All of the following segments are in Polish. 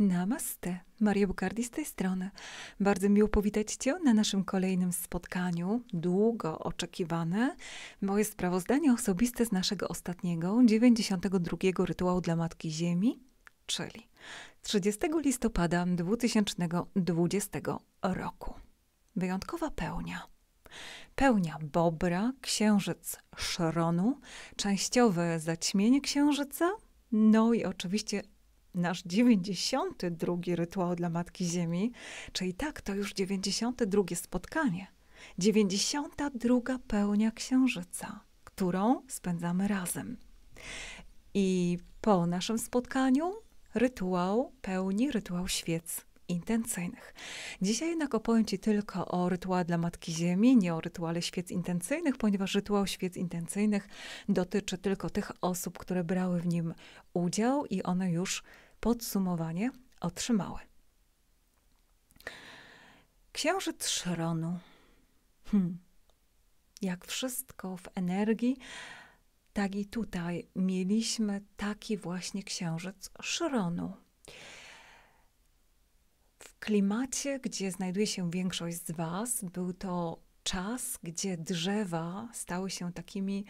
Namaste, Maria Bukardi z tej strony. Bardzo miło powitać Cię na naszym kolejnym spotkaniu, długo oczekiwane. Moje sprawozdanie osobiste z naszego ostatniego, 92. rytuału dla Matki Ziemi, czyli 30 listopada 2020 roku. Wyjątkowa pełnia. Pełnia Bobra, księżyc Szronu, częściowe zaćmienie księżyca, no i oczywiście nasz 92 rytuał dla Matki Ziemi, czyli tak, to już 92 spotkanie. 92 pełnia księżyca, którą spędzamy razem. I po naszym spotkaniu rytuał pełni rytuał świec intencyjnych. Dzisiaj jednak opowiem Ci tylko o rytuał dla Matki Ziemi, nie o rytuale świec intencyjnych, ponieważ rytuał świec intencyjnych dotyczy tylko tych osób, które brały w nim udział i one już podsumowanie otrzymały. Księżyc Szronu. Hm. Jak wszystko w energii, tak i tutaj mieliśmy taki właśnie księżyc Szronu. W klimacie, gdzie znajduje się większość z Was, był to czas, gdzie drzewa stały się takimi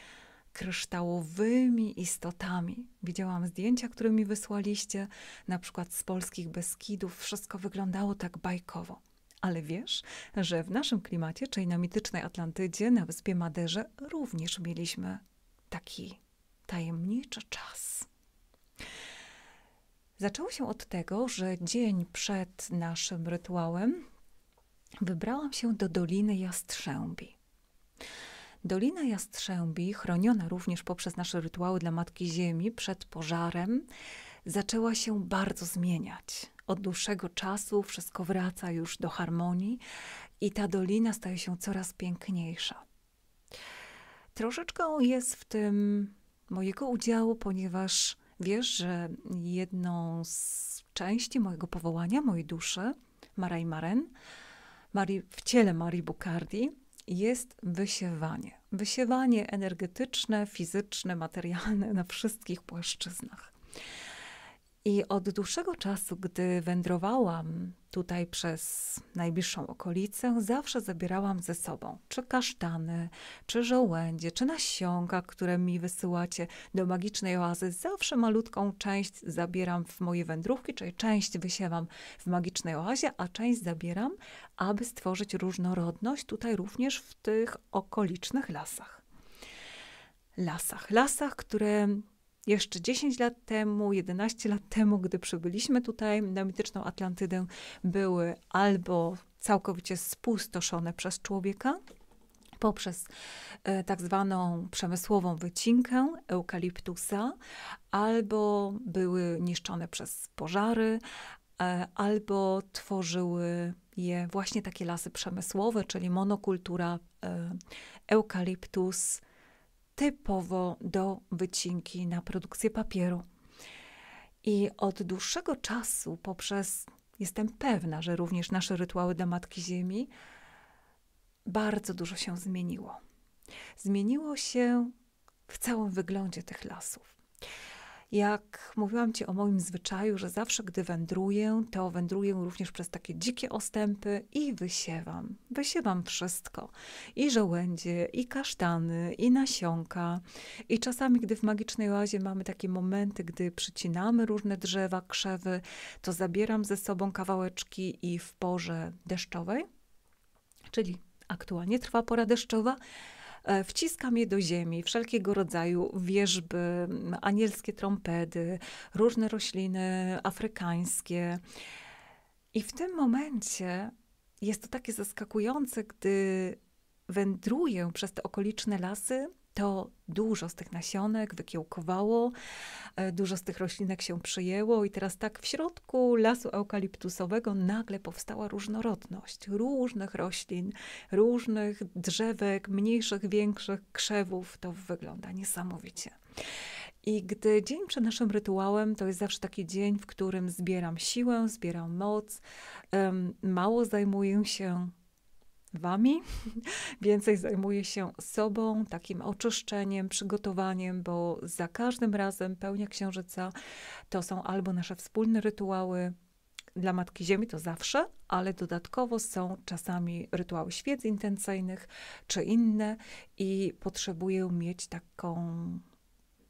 kryształowymi istotami. Widziałam zdjęcia, które mi wysłaliście, na przykład z polskich Beskidów. Wszystko wyglądało tak bajkowo. Ale wiesz, że w naszym klimacie, czyli na mitycznej Atlantydzie, na wyspie Maderze, również mieliśmy taki tajemniczy czas. Zaczęło się od tego, że dzień przed naszym rytuałem wybrałam się do Doliny Jastrzębi. Dolina Jastrzębi, chroniona również poprzez nasze rytuały dla Matki Ziemi przed pożarem, zaczęła się bardzo zmieniać. Od dłuższego czasu wszystko wraca już do harmonii i ta dolina staje się coraz piękniejsza. Troszeczkę jest w tym mojego udziału, ponieważ wiesz, że jedną z części mojego powołania, mojej duszy, Maraj Maren, Marii, w ciele Marii Bukardi, jest wysiewanie. Wysiewanie energetyczne, fizyczne, materialne na wszystkich płaszczyznach. I od dłuższego czasu, gdy wędrowałam tutaj przez najbliższą okolicę, zawsze zabierałam ze sobą czy kasztany, czy żołędzie, czy nasionka, które mi wysyłacie do magicznej oazy. Zawsze malutką część zabieram w moje wędrówki, czyli część wysiewam w magicznej oazie, a część zabieram, aby stworzyć różnorodność tutaj również w tych okolicznych lasach. Lasach, lasach, które jeszcze 10 lat temu, 11 lat temu, gdy przybyliśmy tutaj na mityczną Atlantydę, były albo całkowicie spustoszone przez człowieka, poprzez e, tak zwaną przemysłową wycinkę eukaliptusa, albo były niszczone przez pożary, e, albo tworzyły je właśnie takie lasy przemysłowe, czyli monokultura e, eukaliptus, typowo do wycinki na produkcję papieru. I od dłuższego czasu, poprzez, jestem pewna, że również nasze rytuały dla Matki Ziemi, bardzo dużo się zmieniło. Zmieniło się w całym wyglądzie tych lasów. Jak mówiłam Ci o moim zwyczaju, że zawsze gdy wędruję, to wędruję również przez takie dzikie ostępy i wysiewam. Wysiewam wszystko. I żołędzie, i kasztany, i nasionka. I czasami, gdy w magicznej oazie mamy takie momenty, gdy przycinamy różne drzewa, krzewy, to zabieram ze sobą kawałeczki i w porze deszczowej, czyli aktualnie trwa pora deszczowa, E, Wciskam je do ziemi, wszelkiego rodzaju wierzby, anielskie trąpedy, różne rośliny afrykańskie. I w tym momencie jest to takie zaskakujące, gdy wędruję przez te okoliczne lasy to dużo z tych nasionek wykiełkowało, e, dużo z tych roślinek się przyjęło i teraz tak w środku lasu eukaliptusowego nagle powstała różnorodność różnych roślin, różnych drzewek, mniejszych, większych krzewów. To wygląda niesamowicie. I gdy dzień przed naszym rytuałem, to jest zawsze taki dzień, w którym zbieram siłę, zbieram moc, mało zajmuję się wami. Więcej zajmuję się sobą, takim oczyszczeniem, przygotowaniem, bo za każdym razem pełnia księżyca to są albo nasze wspólne rytuały, dla Matki Ziemi to zawsze, ale dodatkowo są czasami rytuały świec intencyjnych czy inne i potrzebuję mieć taką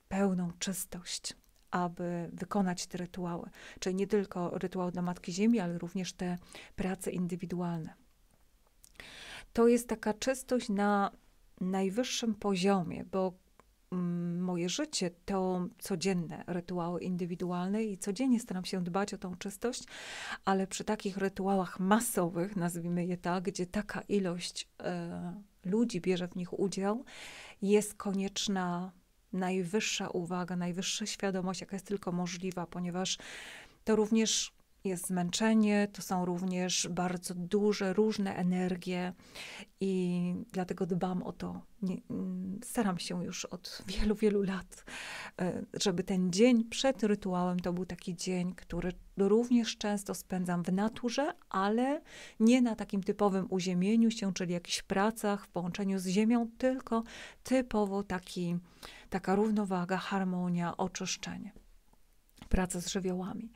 pełną czystość, aby wykonać te rytuały. Czyli nie tylko rytuał dla Matki Ziemi, ale również te prace indywidualne to jest taka czystość na najwyższym poziomie, bo mm, moje życie to codzienne rytuały indywidualne i codziennie staram się dbać o tą czystość, ale przy takich rytuałach masowych, nazwijmy je tak, gdzie taka ilość y, ludzi bierze w nich udział, jest konieczna najwyższa uwaga, najwyższa świadomość, jaka jest tylko możliwa, ponieważ to również jest zmęczenie, to są również bardzo duże, różne energie i dlatego dbam o to. Nie, mm, staram się już od wielu, wielu lat, e, żeby ten dzień przed rytuałem to był taki dzień, który również często spędzam w naturze, ale nie na takim typowym uziemieniu się, czyli jakichś pracach w połączeniu z ziemią, tylko typowo taki, taka równowaga, harmonia, oczyszczenie. Praca z żywiołami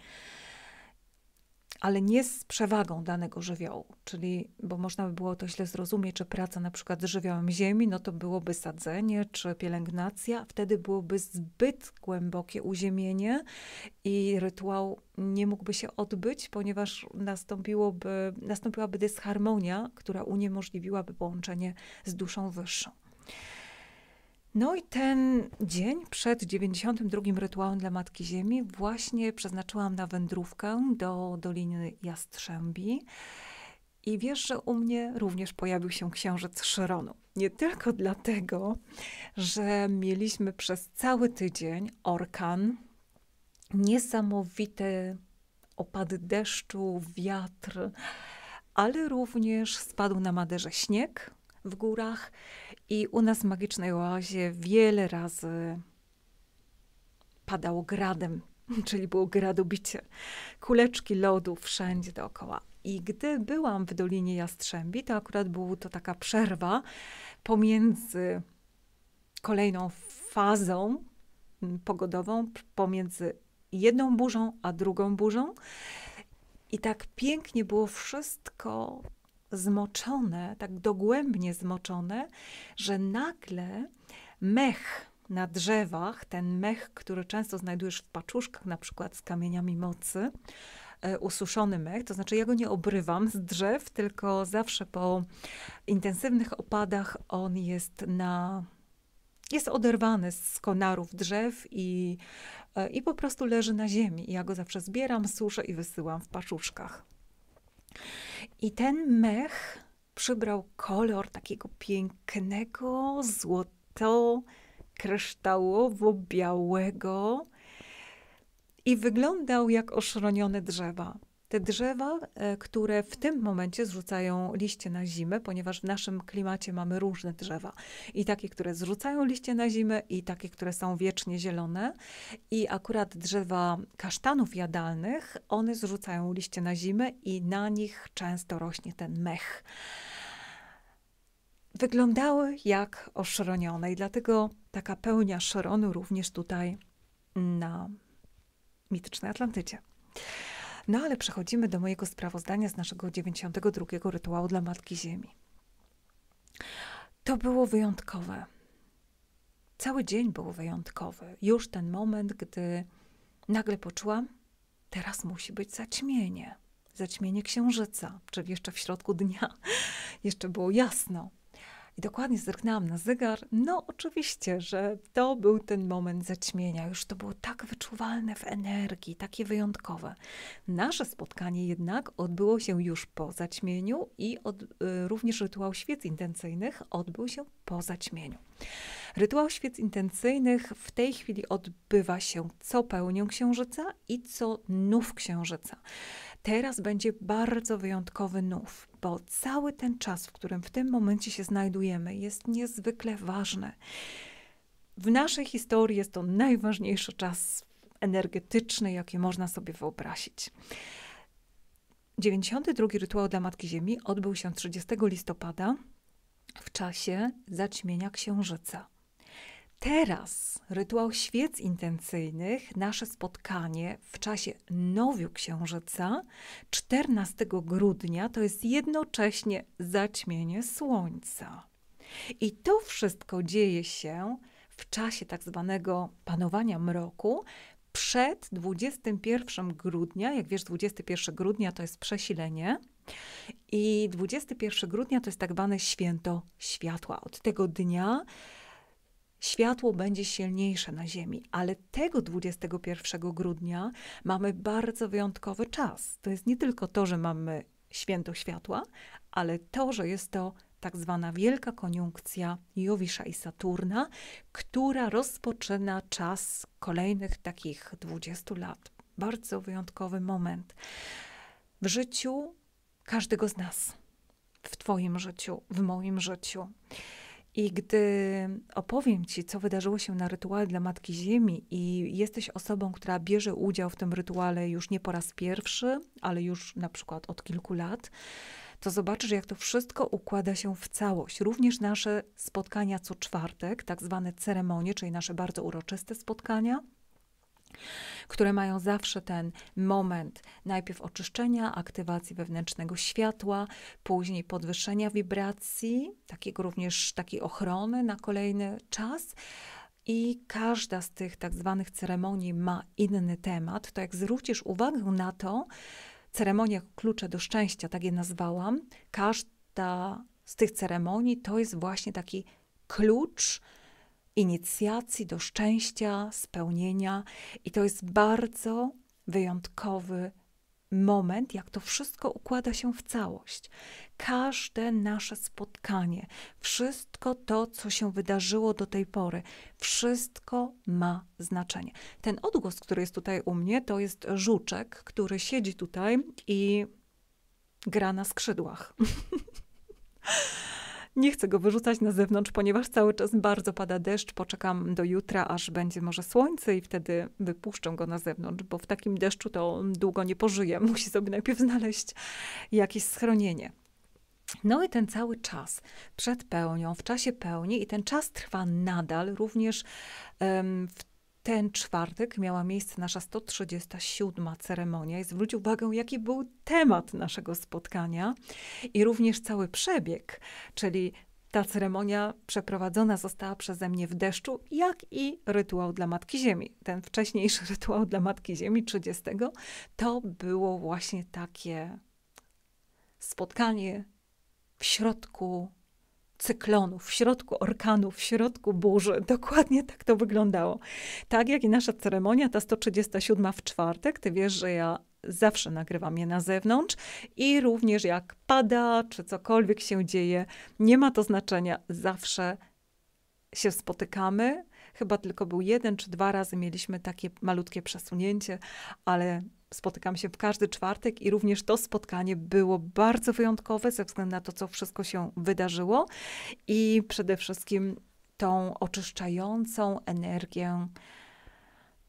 ale nie z przewagą danego żywiołu, czyli, bo można by było to źle zrozumieć, czy praca na przykład z żywiołem ziemi, no to byłoby sadzenie czy pielęgnacja, wtedy byłoby zbyt głębokie uziemienie i rytuał nie mógłby się odbyć, ponieważ nastąpiłoby, nastąpiłaby dysharmonia, która uniemożliwiłaby połączenie z duszą wyższą. No i ten dzień przed 92. rytuałem dla Matki Ziemi właśnie przeznaczyłam na wędrówkę do Doliny Jastrzębi. I wiesz, że u mnie również pojawił się księżyc Szyronu. Nie tylko dlatego, że mieliśmy przez cały tydzień orkan, niesamowite opady deszczu, wiatr, ale również spadł na Maderze śnieg, w górach i u nas w Magicznej Oazie wiele razy padało gradem, czyli było gradobicie. Kuleczki lodu wszędzie dookoła. I gdy byłam w Dolinie Jastrzębi, to akurat była to taka przerwa pomiędzy kolejną fazą pogodową, pomiędzy jedną burzą a drugą burzą. I tak pięknie było wszystko zmoczone, tak dogłębnie zmoczone, że nagle mech na drzewach, ten mech, który często znajdujesz w paczuszkach, na przykład z kamieniami mocy, e, ususzony mech, to znaczy ja go nie obrywam z drzew, tylko zawsze po intensywnych opadach on jest na jest oderwany z konarów drzew i, e, i po prostu leży na ziemi. Ja go zawsze zbieram, suszę i wysyłam w paczuszkach. I ten mech przybrał kolor takiego pięknego, złoto-kryształowo-białego i wyglądał jak oszronione drzewa. Te drzewa, e, które w tym momencie zrzucają liście na zimę, ponieważ w naszym klimacie mamy różne drzewa. I takie, które zrzucają liście na zimę, i takie, które są wiecznie zielone. I akurat drzewa kasztanów jadalnych, one zrzucają liście na zimę i na nich często rośnie ten mech. Wyglądały jak oszronione i dlatego taka pełnia szronu również tutaj na mitycznej Atlantycie. No ale przechodzimy do mojego sprawozdania z naszego 92 rytuału dla Matki Ziemi. To było wyjątkowe. Cały dzień był wyjątkowy. Już ten moment, gdy nagle poczułam, teraz musi być zaćmienie. Zaćmienie księżyca, czyli jeszcze w środku dnia. jeszcze było jasno. I dokładnie zerknęłam na zegar. No, oczywiście, że to był ten moment zaćmienia. Już to było tak wyczuwalne w energii, takie wyjątkowe. Nasze spotkanie jednak odbyło się już po zaćmieniu i od, y, również rytuał świec intencyjnych odbył się po zaćmieniu. Rytuał świec intencyjnych w tej chwili odbywa się co pełnią księżyca i co nów księżyca. Teraz będzie bardzo wyjątkowy nów, bo cały ten czas, w którym w tym momencie się znajdujemy, jest niezwykle ważny. W naszej historii jest to najważniejszy czas energetyczny, jaki można sobie wyobrazić. 92 rytuał dla Matki Ziemi odbył się 30 listopada w czasie zaćmienia Księżyca. Teraz rytuał świec intencyjnych, nasze spotkanie w czasie nowiu księżyca 14 grudnia to jest jednocześnie zaćmienie słońca. I to wszystko dzieje się w czasie tak zwanego panowania mroku przed 21 grudnia. Jak wiesz, 21 grudnia to jest przesilenie. I 21 grudnia to jest tak zwane święto światła. Od tego dnia światło będzie silniejsze na Ziemi, ale tego 21 grudnia mamy bardzo wyjątkowy czas. To jest nie tylko to, że mamy święto światła, ale to, że jest to tak zwana wielka koniunkcja Jowisza i Saturna, która rozpoczyna czas kolejnych takich 20 lat. Bardzo wyjątkowy moment w życiu każdego z nas, w Twoim życiu, w moim życiu. I gdy opowiem Ci, co wydarzyło się na rytuale dla Matki Ziemi, i jesteś osobą, która bierze udział w tym rytuale już nie po raz pierwszy, ale już na przykład od kilku lat, to zobaczysz, jak to wszystko układa się w całość. Również nasze spotkania co czwartek, tak zwane ceremonie, czyli nasze bardzo uroczyste spotkania, które mają zawsze ten moment najpierw oczyszczenia, aktywacji wewnętrznego światła, później podwyższenia wibracji, takiego również takiej ochrony na kolejny czas. I każda z tych tak zwanych ceremonii ma inny temat. To jak zwrócisz uwagę na to, ceremonia klucze do szczęścia, tak je nazwałam, każda z tych ceremonii to jest właśnie taki klucz, inicjacji do szczęścia, spełnienia, i to jest bardzo wyjątkowy moment, jak to wszystko układa się w całość. Każde nasze spotkanie, wszystko to, co się wydarzyło do tej pory, wszystko ma znaczenie. Ten odgłos, który jest tutaj u mnie, to jest żuczek, który siedzi tutaj i gra na skrzydłach. Nie chcę go wyrzucać na zewnątrz, ponieważ cały czas bardzo pada deszcz. Poczekam do jutra, aż będzie może słońce i wtedy wypuszczę go na zewnątrz, bo w takim deszczu to on długo nie pożyje. Musi sobie najpierw znaleźć jakieś schronienie. No i ten cały czas przed pełnią, w czasie pełni i ten czas trwa nadal również um, w ten czwartek miała miejsce nasza 137. ceremonia i zwróć uwagę, jaki był temat naszego spotkania i również cały przebieg, czyli ta ceremonia przeprowadzona została przeze mnie w deszczu, jak i rytuał dla Matki Ziemi. Ten wcześniejszy rytuał dla Matki Ziemi 30 to było właśnie takie spotkanie w środku cyklonu, w środku orkanu, w środku burzy. Dokładnie tak to wyglądało. Tak jak i nasza ceremonia, ta 137 w czwartek. Ty wiesz, że ja zawsze nagrywam je na zewnątrz i również jak pada, czy cokolwiek się dzieje, nie ma to znaczenia, zawsze się spotykamy. Chyba tylko był jeden czy dwa razy mieliśmy takie malutkie przesunięcie, ale Spotykam się w każdy czwartek i również to spotkanie było bardzo wyjątkowe ze względu na to, co wszystko się wydarzyło i przede wszystkim tą oczyszczającą energię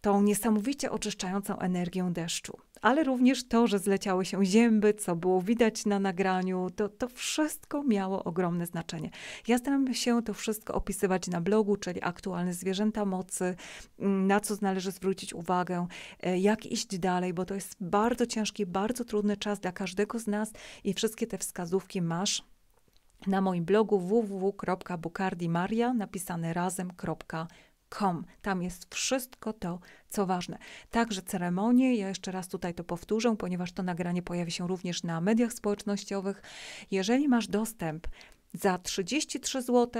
tą niesamowicie oczyszczającą energią deszczu. Ale również to, że zleciały się zięby, co było widać na nagraniu, to, to wszystko miało ogromne znaczenie. Ja staram się to wszystko opisywać na blogu, czyli aktualne zwierzęta mocy, mm, na co należy zwrócić uwagę, e, jak iść dalej, bo to jest bardzo ciężki, bardzo trudny czas dla każdego z nas i wszystkie te wskazówki masz na moim blogu www.bukardimaria napisane razem.com Com. Tam jest wszystko to, co ważne. Także ceremonie, ja jeszcze raz tutaj to powtórzę, ponieważ to nagranie pojawi się również na mediach społecznościowych. Jeżeli masz dostęp za 33 zł,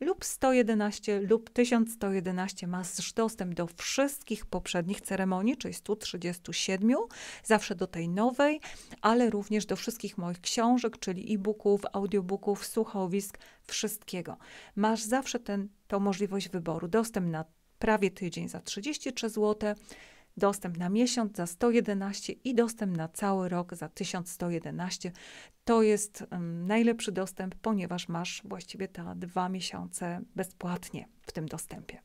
lub 111 lub 1111 masz dostęp do wszystkich poprzednich ceremonii, czyli 137, zawsze do tej nowej, ale również do wszystkich moich książek, czyli e-booków, audiobooków, słuchowisk, wszystkiego. Masz zawsze ten, możliwość wyboru. Dostęp na prawie tydzień za 33 zł, dostęp na miesiąc za 111 i dostęp na cały rok za 1111. To jest um, najlepszy dostęp, ponieważ masz właściwie te dwa miesiące bezpłatnie w tym dostępie.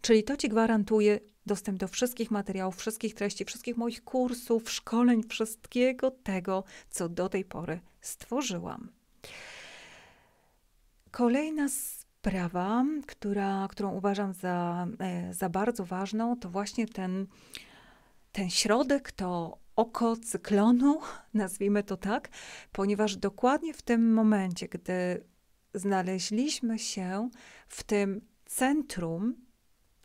Czyli to Ci gwarantuje dostęp do wszystkich materiałów, wszystkich treści, wszystkich moich kursów, szkoleń, wszystkiego tego, co do tej pory stworzyłam. Kolejna sprawa, która, którą uważam za, e, za bardzo ważną, to właśnie ten, ten środek, to oko cyklonu, nazwijmy to tak, ponieważ dokładnie w tym momencie, gdy znaleźliśmy się w tym centrum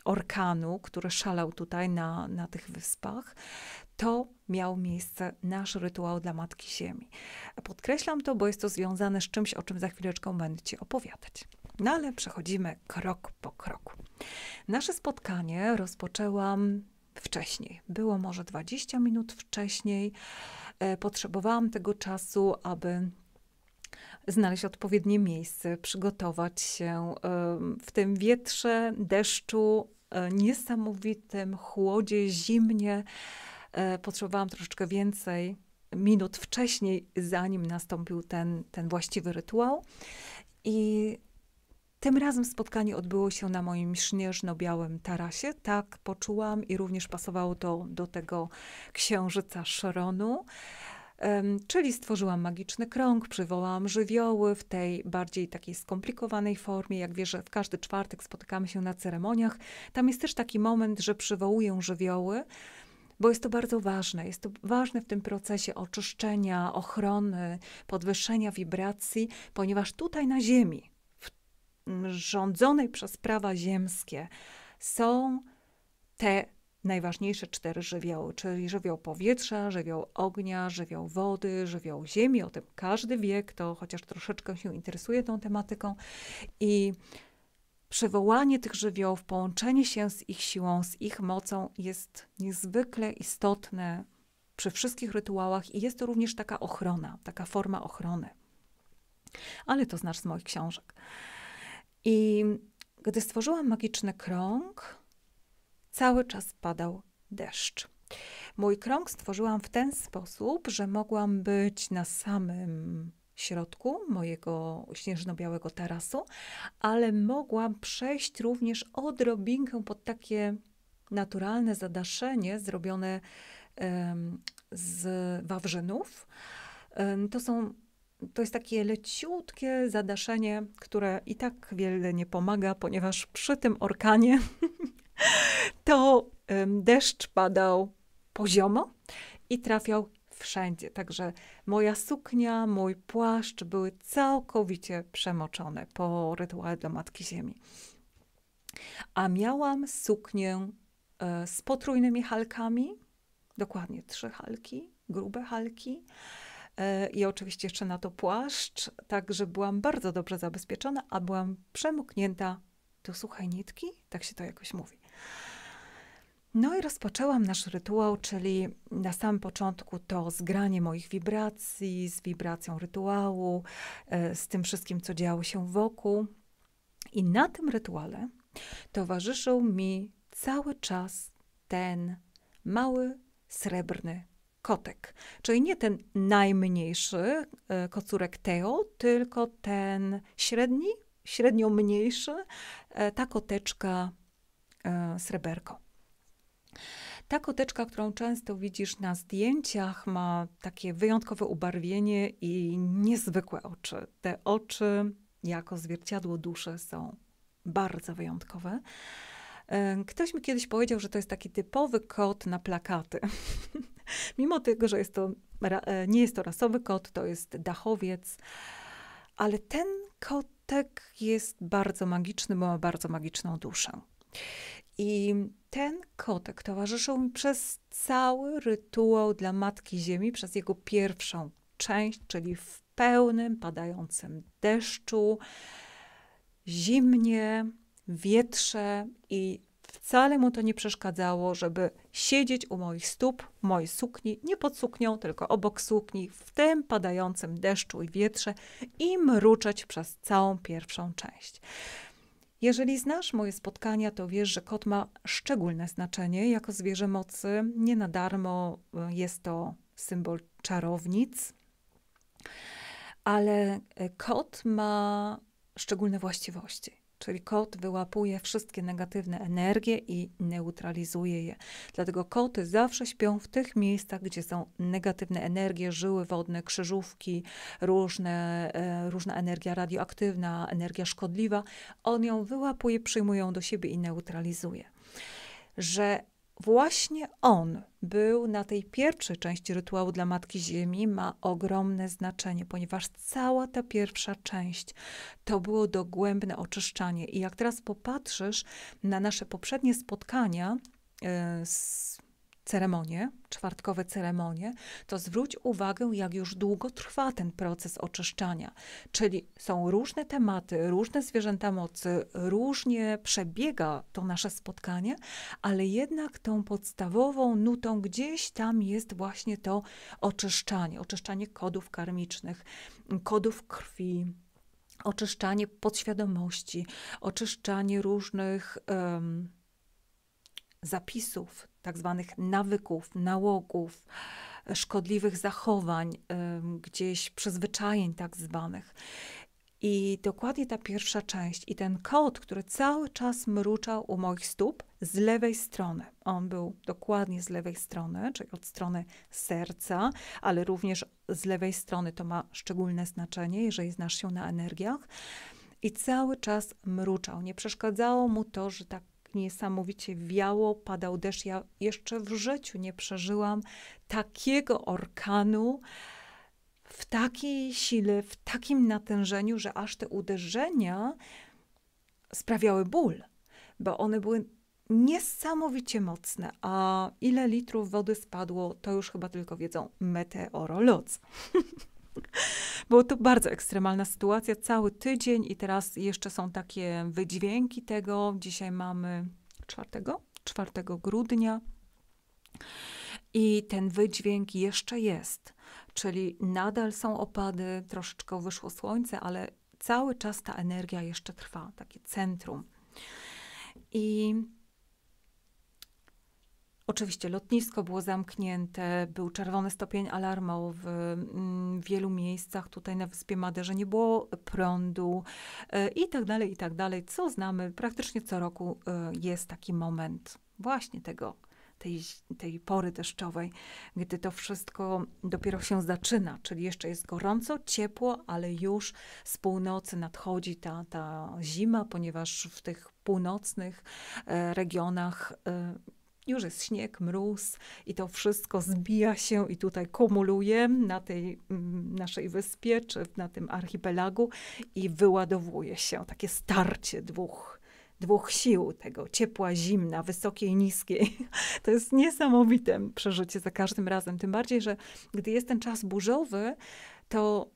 orkanu, który szalał tutaj na, na tych wyspach, to miał miejsce nasz rytuał dla Matki Ziemi. Podkreślam to, bo jest to związane z czymś, o czym za chwileczkę będę Ci opowiadać. No ale przechodzimy krok po kroku. Nasze spotkanie rozpoczęłam wcześniej. Było może 20 minut wcześniej. E, potrzebowałam tego czasu, aby znaleźć odpowiednie miejsce, przygotować się w tym wietrze, deszczu, e, niesamowitym chłodzie, zimnie. E, potrzebowałam troszeczkę więcej minut wcześniej, zanim nastąpił ten, ten właściwy rytuał. I tym razem spotkanie odbyło się na moim śnieżno-białym tarasie. Tak poczułam i również pasowało to do tego księżyca Szronu. Czyli stworzyłam magiczny krąg, przywołałam żywioły w tej bardziej takiej skomplikowanej formie. Jak wiesz, w każdy czwartek spotykamy się na ceremoniach. Tam jest też taki moment, że przywołuję żywioły bo jest to bardzo ważne. Jest to ważne w tym procesie oczyszczenia, ochrony, podwyższenia wibracji, ponieważ tutaj na Ziemi rządzonej przez prawa ziemskie są te najważniejsze cztery żywioły, czyli żywioł powietrza, żywioł ognia, żywioł wody, żywioł ziemi. O tym każdy wie, kto chociaż troszeczkę się interesuje tą tematyką. I przywołanie tych żywiołów, połączenie się z ich siłą, z ich mocą jest niezwykle istotne przy wszystkich rytuałach i jest to również taka ochrona, taka forma ochrony. Ale to znasz z moich książek. I gdy stworzyłam magiczny krąg, cały czas padał deszcz. Mój krąg stworzyłam w ten sposób, że mogłam być na samym środku mojego śnieżno-białego tarasu, ale mogłam przejść również odrobinkę pod takie naturalne zadaszenie zrobione z wawrzynów. to są to jest takie leciutkie zadaszenie, które i tak wiele nie pomaga, ponieważ przy tym orkanie to deszcz padał poziomo i trafiał wszędzie. Także moja suknia, mój płaszcz były całkowicie przemoczone po rytuale dla Matki Ziemi. A miałam suknię e, z potrójnymi halkami, dokładnie trzy halki, grube halki E, i oczywiście jeszcze na to płaszcz, także byłam bardzo dobrze zabezpieczona, a byłam przemuknięta do suchej nitki, tak się to jakoś mówi. No i rozpoczęłam nasz rytuał, czyli na samym początku to zgranie moich wibracji z wibracją rytuału, e, z tym wszystkim, co działo się wokół. I na tym rytuale towarzyszył mi cały czas ten mały srebrny kotek. Czyli nie ten najmniejszy e, kocurek Teo, tylko ten średni, średnio mniejszy, e, ta koteczka e, sreberko. Ta koteczka, którą często widzisz na zdjęciach, ma takie wyjątkowe ubarwienie i niezwykłe oczy. Te oczy, jako zwierciadło duszy, są bardzo wyjątkowe. Ktoś mi kiedyś powiedział, że to jest taki typowy kot na plakaty. Mimo tego, że jest to, e, nie jest to rasowy kot, to jest dachowiec, ale ten kotek jest bardzo magiczny, bo ma bardzo magiczną duszę. I ten kotek towarzyszył mi przez cały rytuał dla Matki Ziemi, przez jego pierwszą część, czyli w pełnym, padającym deszczu, zimnie, wietrze i wcale mu to nie przeszkadzało, żeby siedzieć u moich stóp, mojej sukni, nie pod suknią, tylko obok sukni, w tym padającym deszczu i wietrze i mruczeć przez całą pierwszą część. Jeżeli znasz moje spotkania, to wiesz, że kot ma szczególne znaczenie jako zwierzę mocy. Nie na darmo y, jest to symbol czarownic, ale y, kot ma szczególne właściwości. Czyli kot wyłapuje wszystkie negatywne energie i neutralizuje je. Dlatego koty zawsze śpią w tych miejscach, gdzie są negatywne energie, żyły wodne, krzyżówki, różne, e, różna energia radioaktywna, energia szkodliwa. On ją wyłapuje, przyjmuje ją do siebie i neutralizuje. Że Właśnie on był na tej pierwszej części rytuału dla Matki Ziemi, ma ogromne znaczenie, ponieważ cała ta pierwsza część to było dogłębne oczyszczanie. I jak teraz popatrzysz na nasze poprzednie spotkania, e, z ceremonie, czwartkowe ceremonie, to zwróć uwagę, jak już długo trwa ten proces oczyszczania. Czyli są różne tematy, różne zwierzęta mocy, różnie przebiega to nasze spotkanie, ale jednak tą podstawową nutą gdzieś tam jest właśnie to oczyszczanie, oczyszczanie kodów karmicznych, kodów krwi oczyszczanie podświadomości, oczyszczanie różnych um, zapisów, tak zwanych nawyków, nałogów, szkodliwych zachowań, gdzieś przyzwyczajeń tak zwanych. I dokładnie ta pierwsza część i ten kot, który cały czas mruczał u moich stóp z lewej strony. On był dokładnie z lewej strony, czyli od strony serca, ale również z lewej strony to ma szczególne znaczenie, jeżeli znasz się na energiach. I cały czas mruczał. Nie przeszkadzało mu to, że tak niesamowicie wiało, padał deszcz. Ja jeszcze w życiu nie przeżyłam takiego orkanu w takiej sile, w takim natężeniu, że aż te uderzenia sprawiały ból, bo one były niesamowicie mocne, a ile litrów wody spadło, to już chyba tylko wiedzą meteorolodzy. Było to bardzo ekstremalna sytuacja, cały tydzień i teraz jeszcze są takie wydźwięki tego. Dzisiaj mamy 4, 4 grudnia i ten wydźwięk jeszcze jest, czyli nadal są opady, troszeczkę wyszło słońce, ale cały czas ta energia jeszcze trwa, takie centrum. I Oczywiście lotnisko było zamknięte, był czerwony stopień alarmu w, mm, w wielu miejscach tutaj na Wyspie Maderze, nie było prądu e, i tak dalej, i tak dalej. Co znamy, praktycznie co roku e, jest taki moment właśnie tego tej, tej pory deszczowej, gdy to wszystko dopiero się zaczyna, czyli jeszcze jest gorąco, ciepło, ale już z północy nadchodzi ta, ta zima, ponieważ w tych północnych e, regionach już jest śnieg, mróz i to wszystko zbija się i tutaj kumuluje na tej mm, naszej wyspie czy na tym archipelagu i wyładowuje się takie starcie dwóch dwóch sił, tego ciepła, zimna, wysokiej, niskiej. To jest niesamowite przeżycie za każdym razem. Tym bardziej, że gdy jest ten czas burzowy, to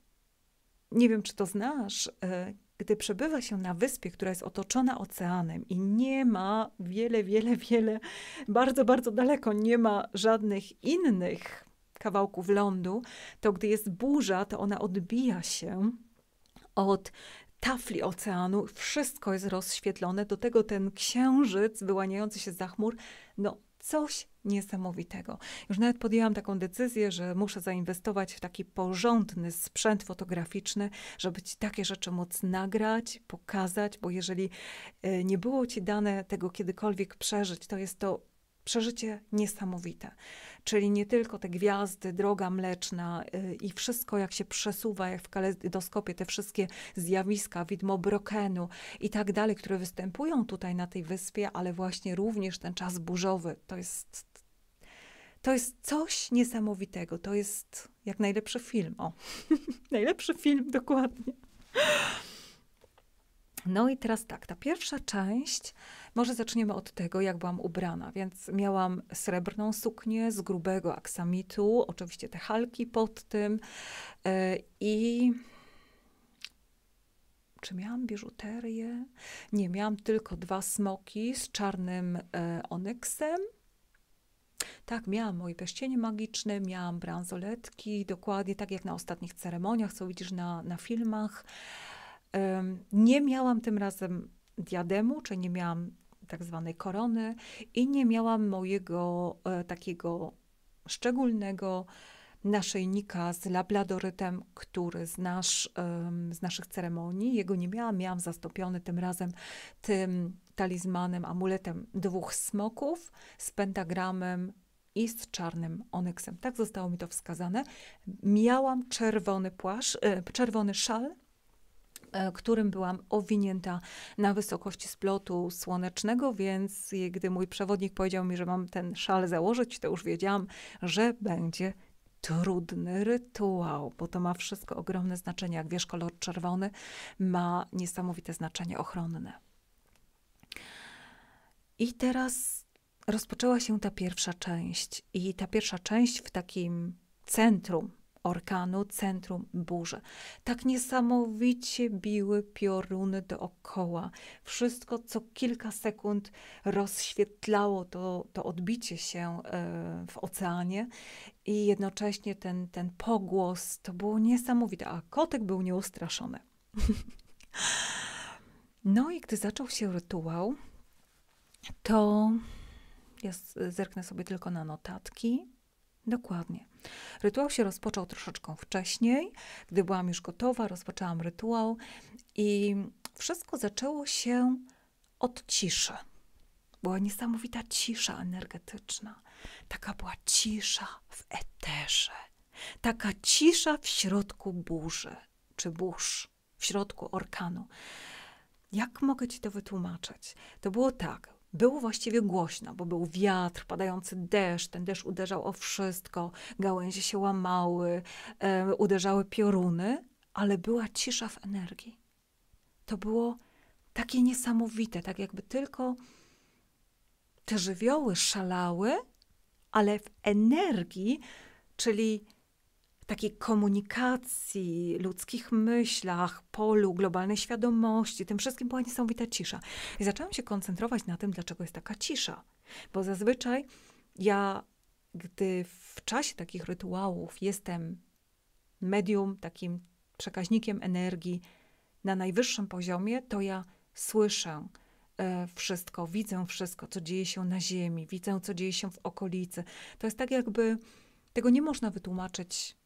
nie wiem, czy to znasz, e, gdy przebywa się na wyspie, która jest otoczona oceanem i nie ma wiele, wiele, wiele, bardzo, bardzo daleko nie ma żadnych innych kawałków lądu, to gdy jest burza, to ona odbija się od tafli oceanu, wszystko jest rozświetlone, do tego ten księżyc wyłaniający się za chmur, no coś niesamowitego. Już nawet podjęłam taką decyzję, że muszę zainwestować w taki porządny sprzęt fotograficzny, żeby ci takie rzeczy móc nagrać, pokazać, bo jeżeli e, nie było ci dane tego kiedykolwiek przeżyć, to jest to przeżycie niesamowite. Czyli nie tylko te gwiazdy, droga mleczna e, i wszystko, jak się przesuwa, jak w kalejdoskopie, te wszystkie zjawiska, widmo brokenu i tak dalej, które występują tutaj na tej wyspie, ale właśnie również ten czas burzowy. To jest to jest coś niesamowitego. To jest jak najlepszy film. O, najlepszy film, dokładnie. No i teraz tak, ta pierwsza część, może zaczniemy od tego, jak byłam ubrana, więc miałam srebrną suknię z grubego aksamitu, oczywiście te halki pod tym yy, i czy miałam biżuterię? Nie, miałam tylko dwa smoki z czarnym e, onyksem tak, miałam moje pierścienie magiczne, miałam bransoletki, dokładnie tak jak na ostatnich ceremoniach, co widzisz na, na filmach. Um, nie miałam tym razem diademu, czy nie miałam tak zwanej korony i nie miałam mojego e, takiego szczególnego naszyjnika z labladorytem, który znasz um, z naszych ceremonii. Jego nie miałam, miałam zastąpiony tym razem tym talizmanem, amuletem dwóch smoków z pentagramem i z czarnym onyksem. Tak zostało mi to wskazane. Miałam czerwony płaszcz, e, czerwony szal, e, którym byłam owinięta na wysokości splotu słonecznego, więc gdy mój przewodnik powiedział mi, że mam ten szal założyć, to już wiedziałam, że będzie trudny rytuał, bo to ma wszystko ogromne znaczenie. Jak wiesz, kolor czerwony ma niesamowite znaczenie ochronne. I teraz rozpoczęła się ta pierwsza część. I ta pierwsza część w takim centrum orkanu, centrum burzy. Tak niesamowicie biły pioruny dookoła. Wszystko co kilka sekund rozświetlało to, to odbicie się e, w oceanie i jednocześnie ten, ten pogłos to było niesamowite, a kotek był nieustraszony. no i gdy zaczął się rytuał, to ja zerknę sobie tylko na notatki. Dokładnie. Rytuał się rozpoczął troszeczkę wcześniej. Gdy byłam już gotowa, rozpoczęłam rytuał i wszystko zaczęło się od ciszy. Była niesamowita cisza energetyczna. Taka była cisza w eterze. Taka cisza w środku burzy czy burz, w środku orkanu. Jak mogę ci to wytłumaczyć? To było tak, było właściwie głośno, bo był wiatr, padający deszcz, ten deszcz uderzał o wszystko, gałęzie się łamały, e, uderzały pioruny, ale była cisza w energii. To było takie niesamowite, tak jakby tylko te żywioły szalały, ale w energii, czyli takiej komunikacji, ludzkich myślach, polu globalnej świadomości, tym wszystkim była niesamowita cisza. I zaczęłam się koncentrować na tym, dlaczego jest taka cisza. Bo zazwyczaj ja, gdy w czasie takich rytuałów jestem medium, takim przekaźnikiem energii na najwyższym poziomie, to ja słyszę, e, wszystko, widzę wszystko, co dzieje się na Ziemi, widzę, co dzieje się w okolicy. To jest tak, jakby tego nie można wytłumaczyć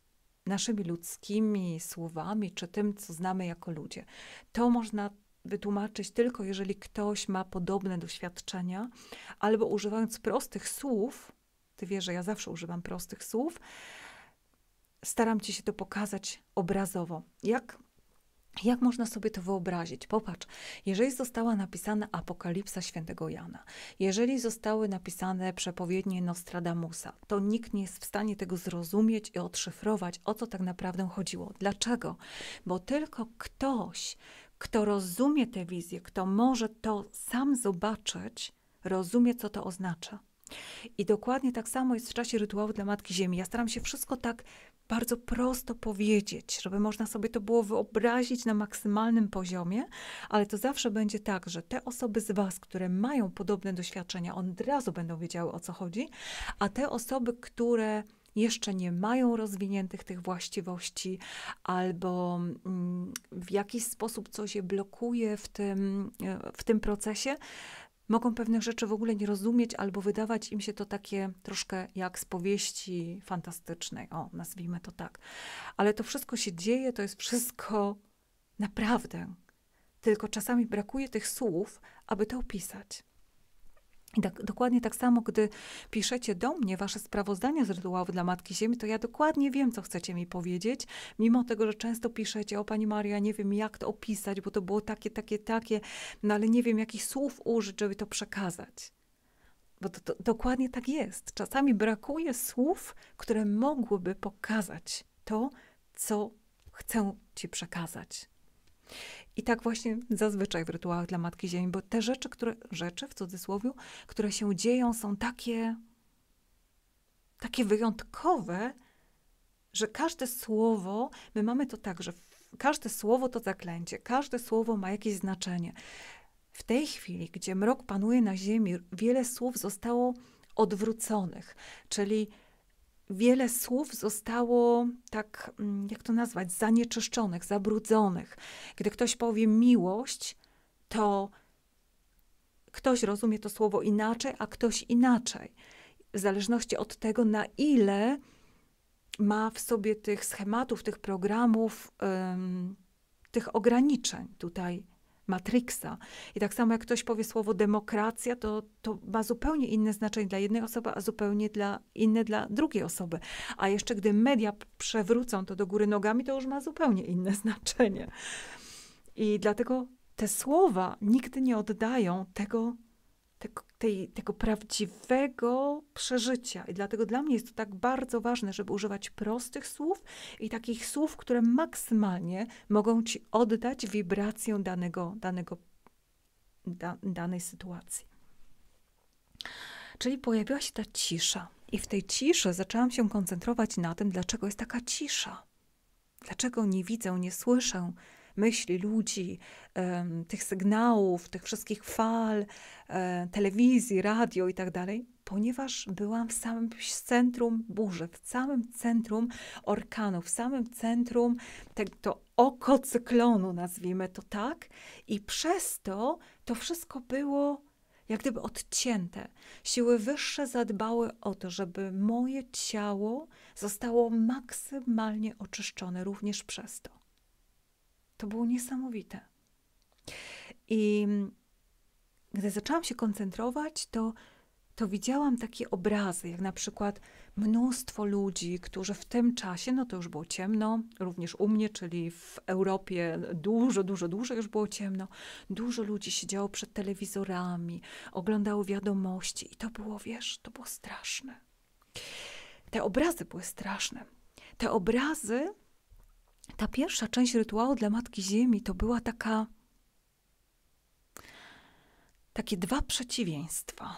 naszymi ludzkimi słowami, czy tym, co znamy jako ludzie. To można wytłumaczyć tylko, jeżeli ktoś ma podobne doświadczenia, albo używając prostych słów, ty wiesz, że ja zawsze używam prostych słów, staram ci się to pokazać obrazowo. Jak jak można sobie to wyobrazić? Popatrz, jeżeli została napisana apokalipsa świętego Jana, jeżeli zostały napisane przepowiednie Nostradamusa, to nikt nie jest w stanie tego zrozumieć i odszyfrować, o co tak naprawdę chodziło. Dlaczego? Bo tylko ktoś, kto rozumie tę wizję, kto może to sam zobaczyć, rozumie, co to oznacza. I dokładnie tak samo jest w czasie rytuału dla Matki Ziemi. Ja staram się wszystko tak bardzo prosto powiedzieć, żeby można sobie to było wyobrazić na maksymalnym poziomie, ale to zawsze będzie tak, że te osoby z Was, które mają podobne doświadczenia, od razu będą wiedziały o co chodzi, a te osoby, które jeszcze nie mają rozwiniętych tych właściwości, albo mm, w jakiś sposób coś je blokuje w tym, w tym procesie, mogą pewnych rzeczy w ogóle nie rozumieć, albo wydawać im się to takie troszkę jak z powieści fantastycznej, o, nazwijmy to tak. Ale to wszystko się dzieje, to jest wszystko naprawdę. Tylko czasami brakuje tych słów, aby to opisać. I tak, dokładnie tak samo, gdy piszecie do mnie wasze sprawozdania z rytuałów dla Matki Ziemi, to ja dokładnie wiem, co chcecie mi powiedzieć, mimo tego, że często piszecie, o Pani Maria, nie wiem jak to opisać, bo to było takie, takie, takie, no ale nie wiem, jakich słów użyć, żeby to przekazać. Bo to, to dokładnie tak jest. Czasami brakuje słów, które mogłyby pokazać to, co chcę Ci przekazać. I tak właśnie zazwyczaj w rytuałach dla Matki Ziemi, bo te rzeczy, które, rzeczy w cudzysłowie, które się dzieją, są takie, takie wyjątkowe, że każde słowo, my mamy to tak, że każde słowo to zaklęcie, każde słowo ma jakieś znaczenie. W tej chwili, gdzie mrok panuje na ziemi, wiele słów zostało odwróconych, czyli wiele słów zostało tak, mm, jak to nazwać, zanieczyszczonych, zabrudzonych. Gdy ktoś powie miłość, to ktoś rozumie to słowo inaczej, a ktoś inaczej. W zależności od tego, na ile ma w sobie tych schematów, tych programów, tych ograniczeń tutaj Matrixa. I tak samo jak ktoś powie słowo demokracja, to, to ma zupełnie inne znaczenie dla jednej osoby, a zupełnie dla, inne dla drugiej osoby. A jeszcze gdy media przewrócą to do góry nogami, to już ma zupełnie inne znaczenie. I dlatego te słowa nigdy nie oddają tego, tego, tej, tego prawdziwego przeżycia. I dlatego dla mnie jest to tak bardzo ważne, żeby używać prostych słów i takich słów, które maksymalnie mogą ci oddać wibrację danego, danego, da, danej sytuacji. Czyli pojawiła się ta cisza. I w tej ciszy zaczęłam się koncentrować na tym, dlaczego jest taka cisza. Dlaczego nie widzę, nie słyszę, myśli ludzi, tych sygnałów, tych wszystkich fal, e, telewizji, radio itd., tak ponieważ byłam w samym centrum burzy, w samym centrum orkanu, w samym centrum tego oko cyklonu, nazwijmy to tak, i przez to to wszystko było jak gdyby odcięte. Siły wyższe zadbały o to, żeby moje ciało zostało maksymalnie oczyszczone również przez to. To było niesamowite. I gdy zaczęłam się koncentrować, to, to widziałam takie obrazy, jak na przykład mnóstwo ludzi, którzy w tym czasie, no to już było ciemno, również u mnie, czyli w Europie dużo, dużo, dużo już było ciemno. Dużo ludzi siedziało przed telewizorami, oglądało wiadomości i to było, wiesz, to było straszne. Te obrazy były straszne. Te obrazy ta pierwsza część rytuału dla Matki Ziemi to była taka. Takie dwa przeciwieństwa.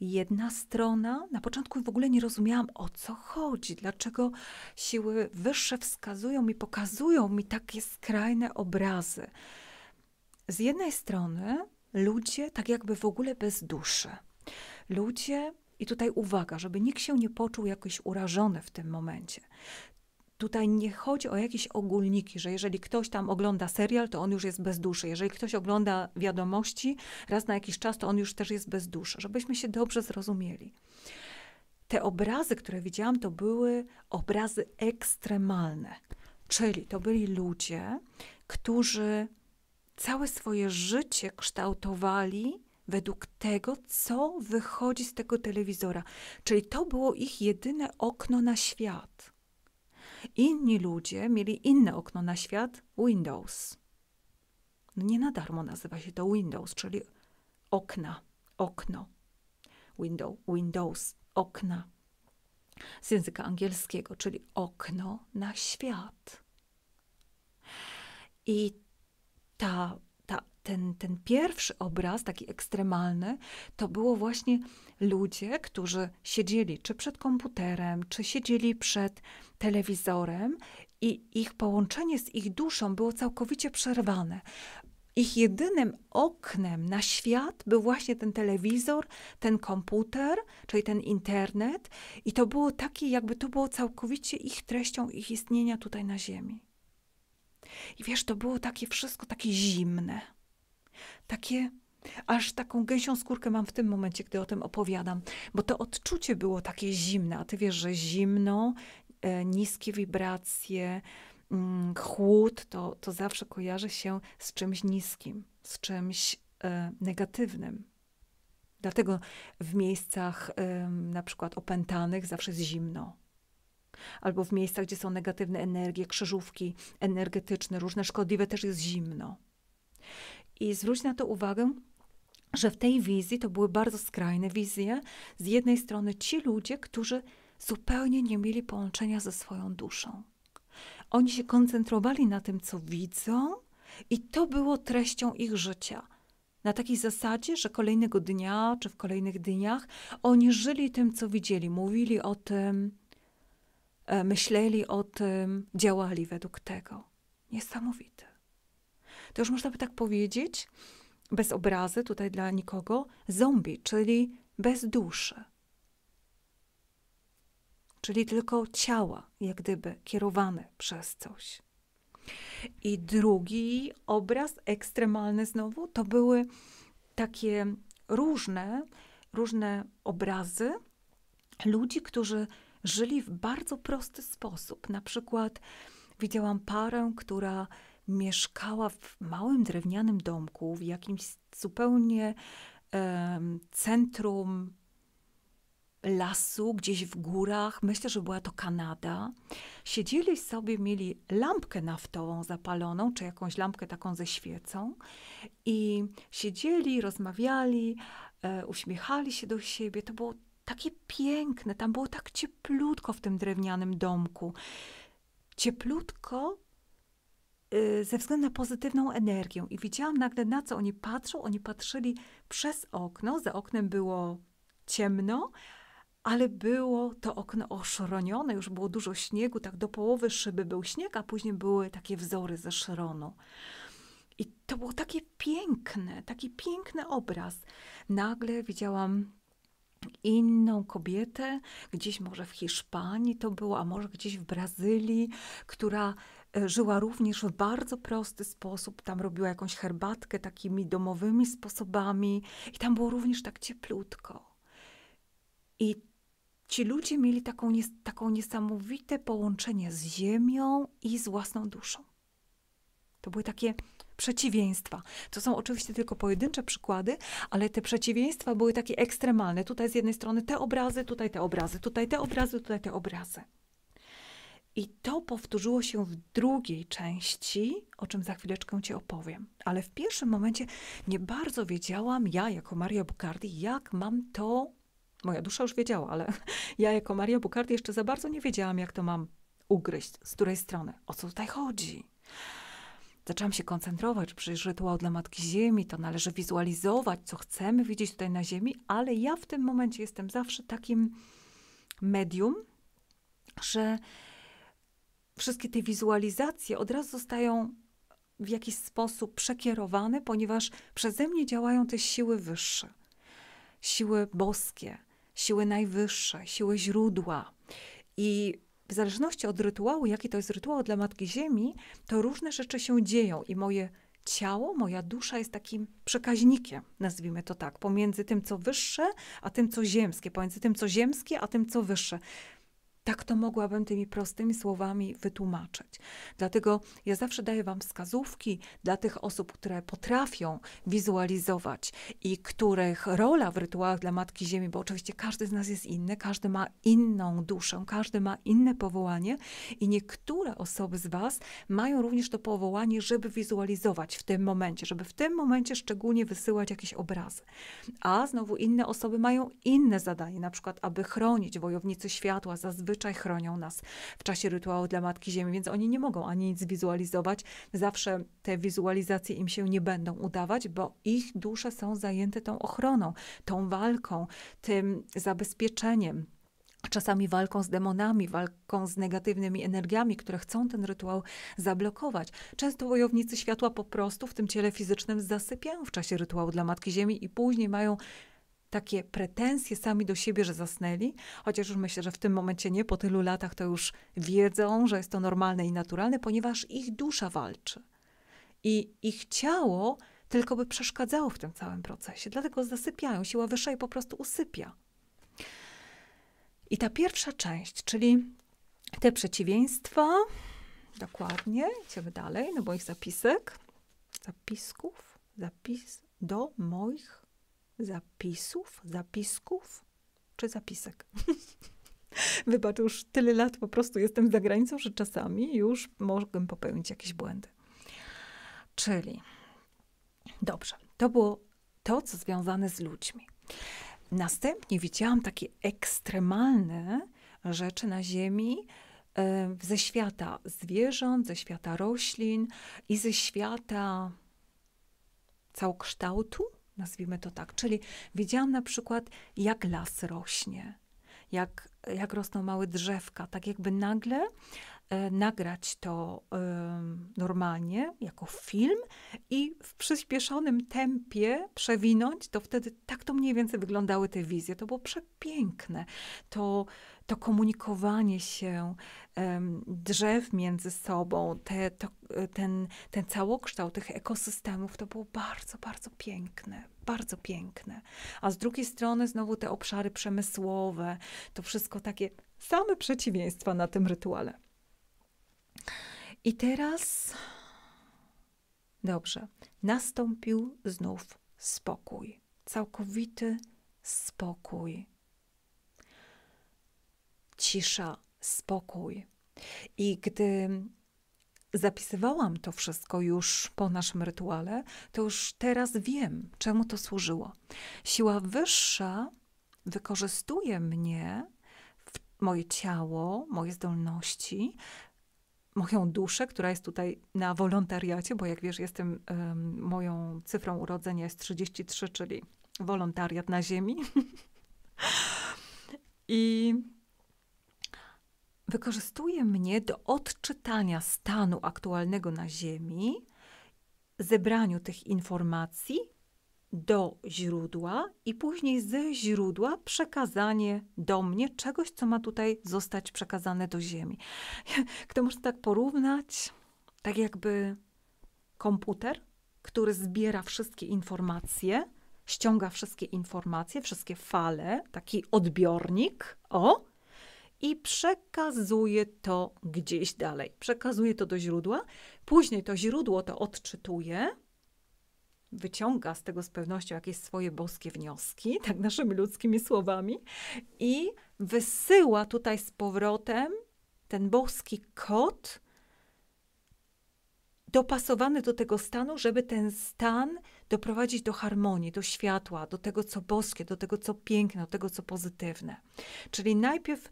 Jedna strona, na początku w ogóle nie rozumiałam o co chodzi, dlaczego siły wyższe wskazują mi, pokazują mi takie skrajne obrazy. Z jednej strony ludzie tak jakby w ogóle bez duszy. Ludzie, i tutaj uwaga, żeby nikt się nie poczuł jakoś urażony w tym momencie tutaj nie chodzi o jakieś ogólniki, że jeżeli ktoś tam ogląda serial, to on już jest bez duszy. Jeżeli ktoś ogląda wiadomości raz na jakiś czas, to on już też jest bez duszy, żebyśmy się dobrze zrozumieli. Te obrazy, które widziałam, to były obrazy ekstremalne, czyli to byli ludzie, którzy całe swoje życie kształtowali według tego, co wychodzi z tego telewizora. Czyli to było ich jedyne okno na świat. Inni ludzie mieli inne okno na świat Windows. No nie na darmo nazywa się to Windows, czyli okna, okno. Window, Windows, okna. Z języka angielskiego, czyli okno na świat. I ta ten, ten pierwszy obraz, taki ekstremalny, to było właśnie ludzie, którzy siedzieli czy przed komputerem, czy siedzieli przed telewizorem i ich połączenie z ich duszą było całkowicie przerwane. Ich jedynym oknem na świat był właśnie ten telewizor, ten komputer, czyli ten internet, i to było takie, jakby to było całkowicie ich treścią, ich istnienia tutaj na Ziemi. I wiesz, to było takie wszystko takie zimne. Takie Aż taką gęsią skórkę mam w tym momencie, gdy o tym opowiadam, bo to odczucie było takie zimne, a ty wiesz, że zimno, e, niskie wibracje, mm, chłód, to, to zawsze kojarzy się z czymś niskim, z czymś e, negatywnym. Dlatego w miejscach na przykład opętanych zawsze jest zimno. Albo w miejscach, gdzie są negatywne energie, krzyżówki energetyczne, różne szkodliwe, też jest zimno. I zwróć na to uwagę, że w tej wizji to były bardzo skrajne wizje. Z jednej strony ci ludzie, którzy zupełnie nie mieli połączenia ze swoją duszą. Oni się koncentrowali na tym, co widzą, i to było treścią ich życia. Na takiej zasadzie, że kolejnego dnia czy w kolejnych dniach oni żyli tym, co widzieli, mówili o tym, e, myśleli o tym, działali według tego. Niesamowite to już można by tak powiedzieć, bez obrazy tutaj dla nikogo, zombie, czyli bez duszy. Czyli tylko ciała, jak gdyby kierowane przez coś. I drugi obraz, ekstremalny znowu, to były takie różne, różne obrazy ludzi, którzy żyli w bardzo prosty sposób. Na przykład widziałam parę, która mieszkała w małym drewnianym domku, w jakimś zupełnie um, centrum lasu, gdzieś w górach. Myślę, że była to Kanada. Siedzieli sobie, mieli lampkę naftową zapaloną, czy jakąś lampkę taką ze świecą. I siedzieli, rozmawiali, e, uśmiechali się do siebie. To było takie piękne, tam było tak cieplutko w tym drewnianym domku. Cieplutko Y, ze względu na pozytywną energię i widziałam nagle na co oni patrzą. Oni patrzyli przez okno, za oknem było ciemno, ale było to okno oszronione, już było dużo śniegu, tak do połowy szyby był śnieg, a później były takie wzory ze szronu. I to było takie piękne, taki piękny obraz. Nagle widziałam inną kobietę, gdzieś może w Hiszpanii to było, a może gdzieś w Brazylii, która żyła również w bardzo prosty sposób. Tam robiła jakąś herbatkę takimi domowymi sposobami i tam było również tak cieplutko. I ci ludzie mieli taką, nies taką niesamowite połączenie z ziemią i z własną duszą. To były takie przeciwieństwa. To są oczywiście tylko pojedyncze przykłady, ale te przeciwieństwa były takie ekstremalne. Tutaj z jednej strony te obrazy, tutaj te obrazy, tutaj te obrazy, tutaj te obrazy. I to powtórzyło się w drugiej części, o czym za chwileczkę Ci opowiem. Ale w pierwszym momencie nie bardzo wiedziałam, ja jako Maria Bukardi, jak mam to. Moja dusza już wiedziała, ale ja jako Maria Bukardi jeszcze za bardzo nie wiedziałam, jak to mam ugryźć, z której strony, o co tutaj chodzi. Zaczęłam się koncentrować, przecież rytuał dla Matki Ziemi, to należy wizualizować, co chcemy widzieć tutaj na Ziemi, ale ja w tym momencie jestem zawsze takim medium, że wszystkie te wizualizacje od razu zostają w jakiś sposób przekierowane, ponieważ przeze mnie działają te siły wyższe, siły boskie, siły najwyższe, siły źródła. I w zależności od rytuału, jaki to jest rytuał dla Matki Ziemi, to różne rzeczy się dzieją i moje ciało, moja dusza jest takim przekaźnikiem, nazwijmy to tak, pomiędzy tym, co wyższe, a tym, co ziemskie, pomiędzy tym, co ziemskie, a tym, co wyższe. Tak to mogłabym tymi prostymi słowami wytłumaczyć. Dlatego ja zawsze daję Wam wskazówki dla tych osób, które potrafią wizualizować i których rola w rytuałach dla Matki Ziemi, bo oczywiście każdy z nas jest inny, każdy ma inną duszę, każdy ma inne powołanie i niektóre osoby z Was mają również to powołanie, żeby wizualizować w tym momencie, żeby w tym momencie szczególnie wysyłać jakieś obrazy. A znowu inne osoby mają inne zadanie, na przykład aby chronić wojownicy światła, zazwyczaj zazwyczaj chronią nas w czasie rytuału dla Matki Ziemi, więc oni nie mogą ani nic wizualizować. Zawsze te wizualizacje im się nie będą udawać, bo ich dusze są zajęte tą ochroną, tą walką, tym zabezpieczeniem czasami walką z demonami, walką z negatywnymi energiami, które chcą ten rytuał zablokować. Często wojownicy światła po prostu w tym ciele fizycznym zasypiają w czasie rytuału dla Matki Ziemi i później mają takie pretensje sami do siebie, że zasnęli, chociaż już myślę, że w tym momencie nie, po tylu latach to już wiedzą, że jest to normalne i naturalne, ponieważ ich dusza walczy. I ich ciało tylko by przeszkadzało w tym całym procesie. Dlatego zasypiają, siła wyższa i po prostu usypia. I ta pierwsza część, czyli te przeciwieństwa, dokładnie, idziemy dalej no bo moich zapisek, zapisków, zapis do moich zapisów, zapisków czy zapisek. Wybacz, już tyle lat po prostu jestem za granicą, że czasami już mogę popełnić jakieś błędy. Czyli dobrze, to było to, co związane z ludźmi. Następnie widziałam takie ekstremalne rzeczy na Ziemi y, ze świata zwierząt, ze świata roślin i ze świata całokształtu, nazwijmy to tak. Czyli widziałam na przykład, jak las rośnie, jak, jak rosną małe drzewka, tak jakby nagle e, nagrać to e, normalnie, jako film i w przyspieszonym tempie przewinąć, to wtedy tak to mniej więcej wyglądały te wizje. To było przepiękne. To to komunikowanie się drzew między sobą, te, to, ten, ten całokształt tych ekosystemów, to było bardzo, bardzo piękne. Bardzo piękne. A z drugiej strony znowu te obszary przemysłowe, to wszystko takie same przeciwieństwa na tym rytuale. I teraz. Dobrze, nastąpił znów spokój, całkowity spokój cisza, spokój. I gdy zapisywałam to wszystko już po naszym rytuale, to już teraz wiem, czemu to służyło. Siła wyższa wykorzystuje mnie, moje ciało, moje zdolności, moją duszę, która jest tutaj na wolontariacie, bo jak wiesz, jestem, um, moją cyfrą urodzenia jest 33, czyli wolontariat na ziemi. I wykorzystuje mnie do odczytania stanu aktualnego na Ziemi, zebraniu tych informacji do źródła i później ze źródła przekazanie do mnie czegoś, co ma tutaj zostać przekazane do Ziemi. Kto może tak porównać, tak jakby komputer, który zbiera wszystkie informacje, ściąga wszystkie informacje, wszystkie fale, taki odbiornik, o, i przekazuje to gdzieś dalej. Przekazuje to do źródła, później to źródło to odczytuje, wyciąga z tego z pewnością jakieś swoje boskie wnioski, tak naszymi ludzkimi słowami, i wysyła tutaj z powrotem ten boski kod dopasowany do tego stanu, żeby ten stan doprowadzić do harmonii, do światła, do tego, co boskie, do tego, co piękne, do tego, co pozytywne. Czyli najpierw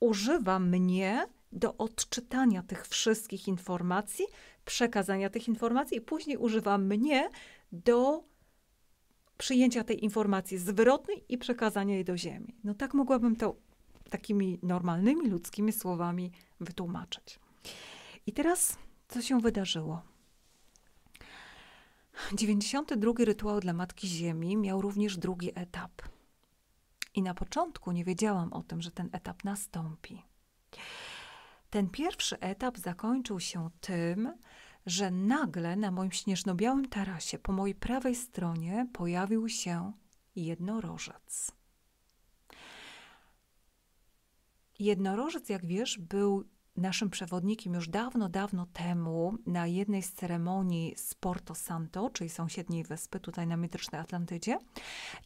używa mnie do odczytania tych wszystkich informacji, przekazania tych informacji, i później używa mnie do przyjęcia tej informacji zwrotnej i przekazania jej do Ziemi. No tak mogłabym to takimi normalnymi ludzkimi słowami wytłumaczyć. I teraz, co się wydarzyło? 92 rytuał dla Matki Ziemi miał również drugi etap – i na początku nie wiedziałam o tym, że ten etap nastąpi. Ten pierwszy etap zakończył się tym, że nagle na moim śnieżnobiałym tarasie po mojej prawej stronie pojawił się jednorożec. Jednorożec, jak wiesz, był naszym przewodnikiem już dawno, dawno temu na jednej z ceremonii z Porto Santo, czyli sąsiedniej wyspy tutaj na Mitycznej Atlantydzie.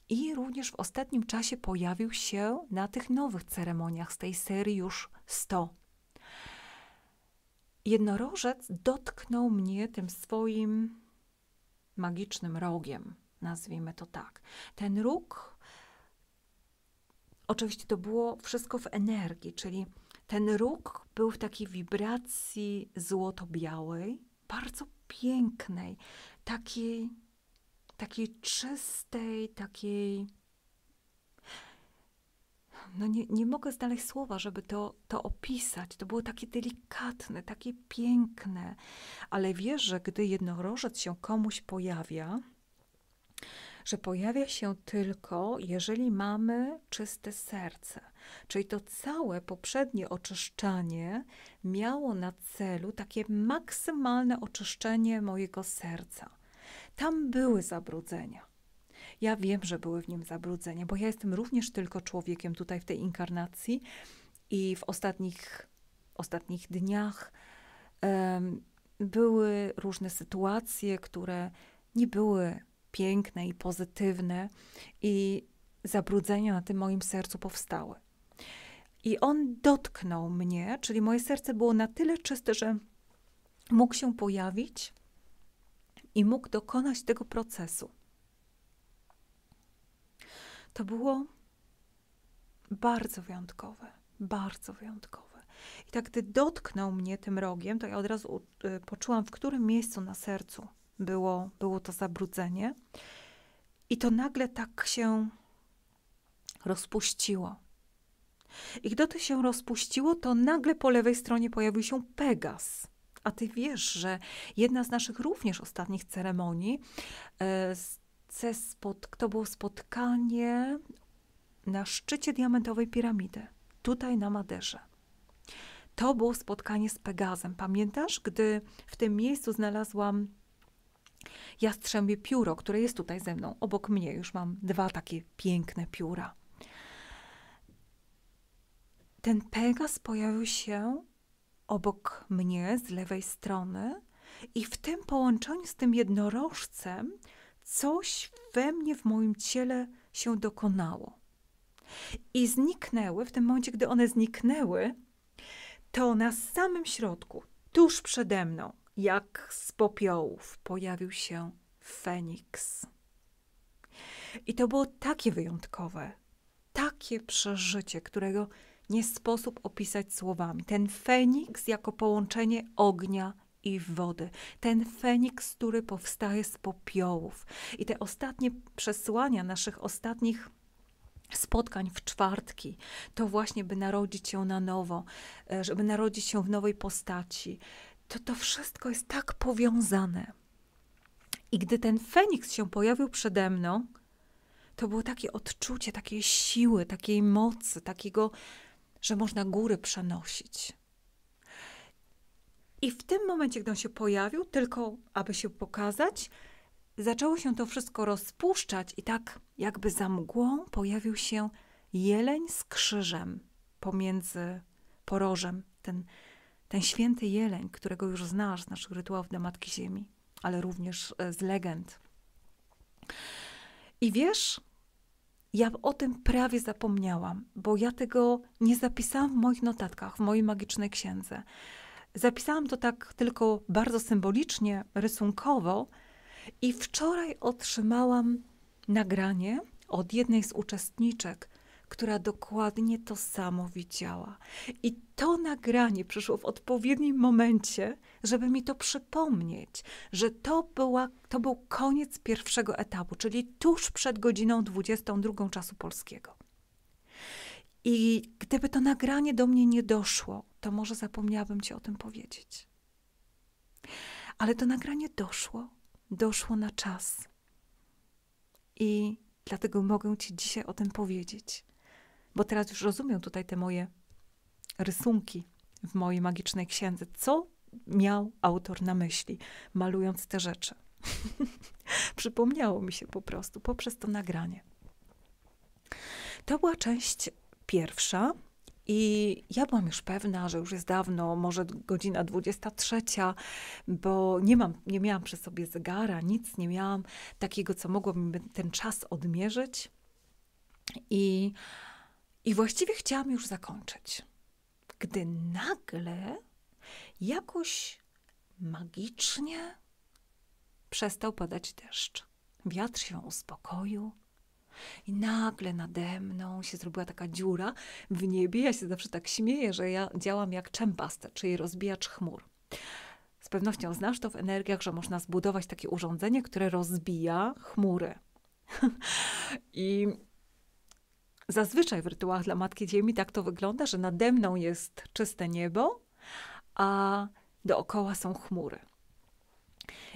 I również w ostatnim czasie pojawił się na tych nowych ceremoniach z tej serii już 100. Jednorożec dotknął mnie tym swoim magicznym rogiem, nazwijmy to tak. Ten róg, oczywiście to było wszystko w energii, czyli ten róg był w takiej wibracji złoto-białej, bardzo pięknej, takiej, takiej czystej, takiej. No nie, nie mogę znaleźć słowa, żeby to, to opisać. To było takie delikatne, takie piękne, ale wiesz, że gdy jednorożec się komuś pojawia, że pojawia się tylko, jeżeli mamy czyste serce. Czyli to całe poprzednie oczyszczanie miało na celu takie maksymalne oczyszczenie mojego serca. Tam były zabrudzenia. Ja wiem, że były w nim zabrudzenia, bo ja jestem również tylko człowiekiem tutaj w tej inkarnacji i w ostatnich, ostatnich dniach um, były różne sytuacje, które nie były piękne i pozytywne, i zabrudzenia na tym moim sercu powstały. I on dotknął mnie, czyli moje serce było na tyle czyste, że mógł się pojawić i mógł dokonać tego procesu. To było bardzo wyjątkowe, bardzo wyjątkowe. I tak, gdy dotknął mnie tym rogiem, to ja od razu y, poczułam, w którym miejscu na sercu było, było to zabrudzenie. I to nagle tak się rozpuściło. I gdy to się rozpuściło, to nagle po lewej stronie pojawił się Pegas. A ty wiesz, że jedna z naszych również ostatnich ceremonii, e, spod, to było spotkanie na szczycie diamentowej piramidy, tutaj na Maderze. To było spotkanie z Pegazem. Pamiętasz, gdy w tym miejscu znalazłam jastrzębie pióro, które jest tutaj ze mną. Obok mnie już mam dwa takie piękne pióra. Ten Pegas pojawił się obok mnie z lewej strony i w tym połączeniu z tym jednorożcem coś we mnie, w moim ciele się dokonało. I zniknęły, w tym momencie, gdy one zniknęły, to na samym środku, tuż przede mną, jak z popiołów pojawił się Feniks. I to było takie wyjątkowe, takie przeżycie, którego nie sposób opisać słowami. Ten Feniks jako połączenie ognia i wody. Ten Feniks, który powstaje z popiołów. I te ostatnie przesłania naszych ostatnich spotkań w czwartki, to właśnie by narodzić się na nowo, e, żeby narodzić się w nowej postaci, to to wszystko jest tak powiązane. I gdy ten Feniks się pojawił przede mną, to było takie odczucie takiej siły, takiej mocy, takiego, że można góry przenosić. I w tym momencie, gdy on się pojawił, tylko aby się pokazać, zaczęło się to wszystko rozpuszczać, i tak jakby za mgłą pojawił się jeleń z krzyżem pomiędzy porożem. Ten ten święty jeleń, którego już znasz z naszych rytuałów dla Matki Ziemi, ale również e, z legend. I wiesz, ja o tym prawie zapomniałam, bo ja tego nie zapisałam w moich notatkach, w mojej magicznej księdze. Zapisałam to tak tylko bardzo symbolicznie, rysunkowo, i wczoraj otrzymałam nagranie od jednej z uczestniczek która dokładnie to samo widziała. I to nagranie przyszło w odpowiednim momencie, żeby mi to przypomnieć, że to, była, to był koniec pierwszego etapu, czyli tuż przed godziną 22 czasu polskiego. I gdyby to nagranie do mnie nie doszło, to może zapomniałabym ci o tym powiedzieć. Ale to nagranie doszło, doszło na czas. I dlatego mogę ci dzisiaj o tym powiedzieć bo teraz już rozumiem tutaj te moje rysunki w mojej magicznej księdze, co miał autor na myśli, malując te rzeczy. Przypomniało mi się po prostu poprzez to nagranie. To była część pierwsza. I ja byłam już pewna, że już jest dawno, może godzina 23, bo nie, mam, nie miałam przy sobie zegara, nic nie miałam takiego, co mogłoby mi ten czas odmierzyć. I i właściwie chciałam już zakończyć, gdy nagle jakoś magicznie przestał padać deszcz. Wiatr się uspokoił. I nagle nade mną się zrobiła taka dziura w niebie. Ja się zawsze tak śmieję, że ja działam jak czempasta, czyli rozbijacz chmur. Z pewnością znasz to w energiach, że można zbudować takie urządzenie, które rozbija chmury. I Zazwyczaj w rytuałach dla Matki Ziemi tak to wygląda, że nade mną jest czyste niebo, a dookoła są chmury.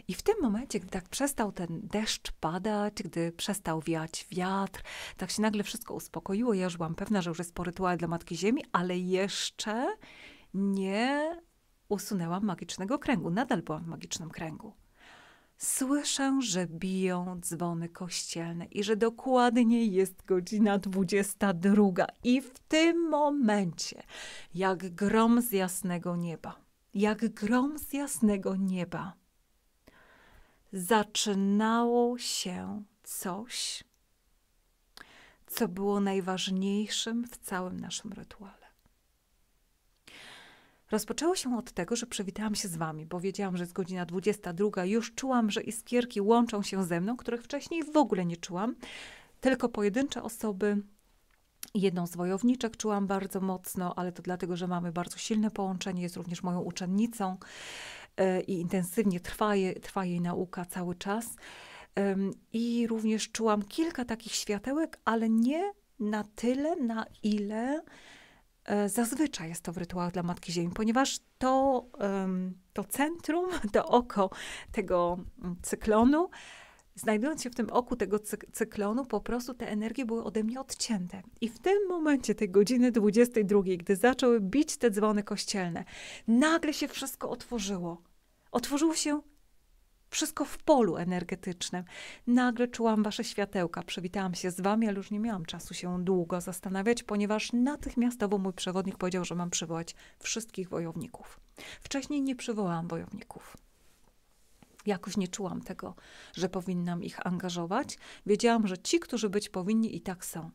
I w tym momencie, gdy tak przestał ten deszcz padać, gdy przestał wiać wiatr, tak się nagle wszystko uspokoiło. Ja już byłam pewna, że już jest po rytuale dla Matki Ziemi, ale jeszcze nie usunęłam magicznego kręgu. Nadal byłam w magicznym kręgu słyszę, że biją dzwony kościelne i że dokładnie jest godzina 22. I w tym momencie, jak grom z jasnego nieba, jak grom z jasnego nieba, zaczynało się coś, co było najważniejszym w całym naszym rytuale. Rozpoczęło się od tego, że przywitałam się z wami, bo wiedziałam, że jest godzina 22, już czułam, że iskierki łączą się ze mną, których wcześniej w ogóle nie czułam. Tylko pojedyncze osoby Jedną z wojowniczek czułam bardzo mocno, ale to dlatego, że mamy bardzo silne połączenie, jest również moją uczennicą e, i intensywnie trwa, trwa jej nauka cały czas. I również czułam kilka takich światełek, ale nie na tyle, na ile E, zazwyczaj jest to w rytuałach dla Matki Ziemi, ponieważ to, to centrum, to oko tego mm, cyklonu, znajdując się w tym oku tego cyklonu, po prostu te energie były ode mnie odcięte. I w tym momencie, tej godziny 22, gdy zaczęły bić te dzwony kościelne, nagle się wszystko otworzyło. Otworzyło się wszystko w polu energetycznym. Nagle czułam wasze światełka, przywitałam się z wami, ale już nie miałam czasu się długo zastanawiać, ponieważ natychmiastowo mój przewodnik powiedział, że mam przywołać wszystkich wojowników. Wcześniej nie przywołałam wojowników. Jakoś nie czułam tego, że powinnam ich angażować. Wiedziałam, że ci, którzy być powinni, i tak są.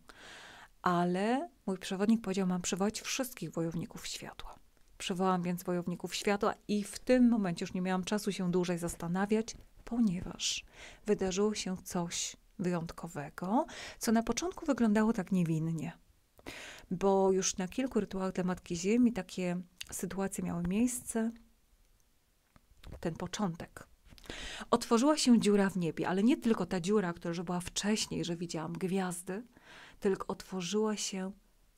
Ale mój przewodnik powiedział, mam przywołać wszystkich wojowników światła. Przywołam więc wojowników światła i w tym momencie już nie miałam czasu się dłużej zastanawiać, ponieważ wydarzyło się coś wyjątkowego, co na początku wyglądało tak niewinnie. Bo już na kilku rytuałach dla Matki Ziemi takie sytuacje miały miejsce. Ten początek. Otworzyła się dziura w niebie, ale nie tylko ta dziura, która już była wcześniej, że widziałam gwiazdy, tylko otworzyła się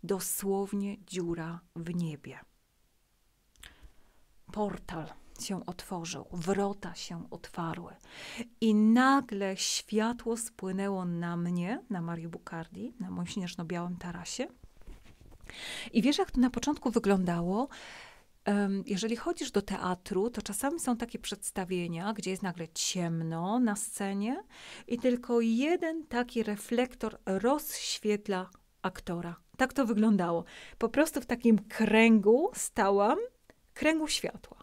dosłownie dziura w niebie portal się otworzył, wrota się otwarły i nagle światło spłynęło na mnie, na Mario Bucardi, na moim śnieżno-białym tarasie. I wiesz, jak to na początku wyglądało? Jeżeli chodzisz do teatru, to czasami są takie przedstawienia, gdzie jest nagle ciemno na scenie i tylko jeden taki reflektor rozświetla aktora. Tak to wyglądało. Po prostu w takim kręgu stałam kręgu światła.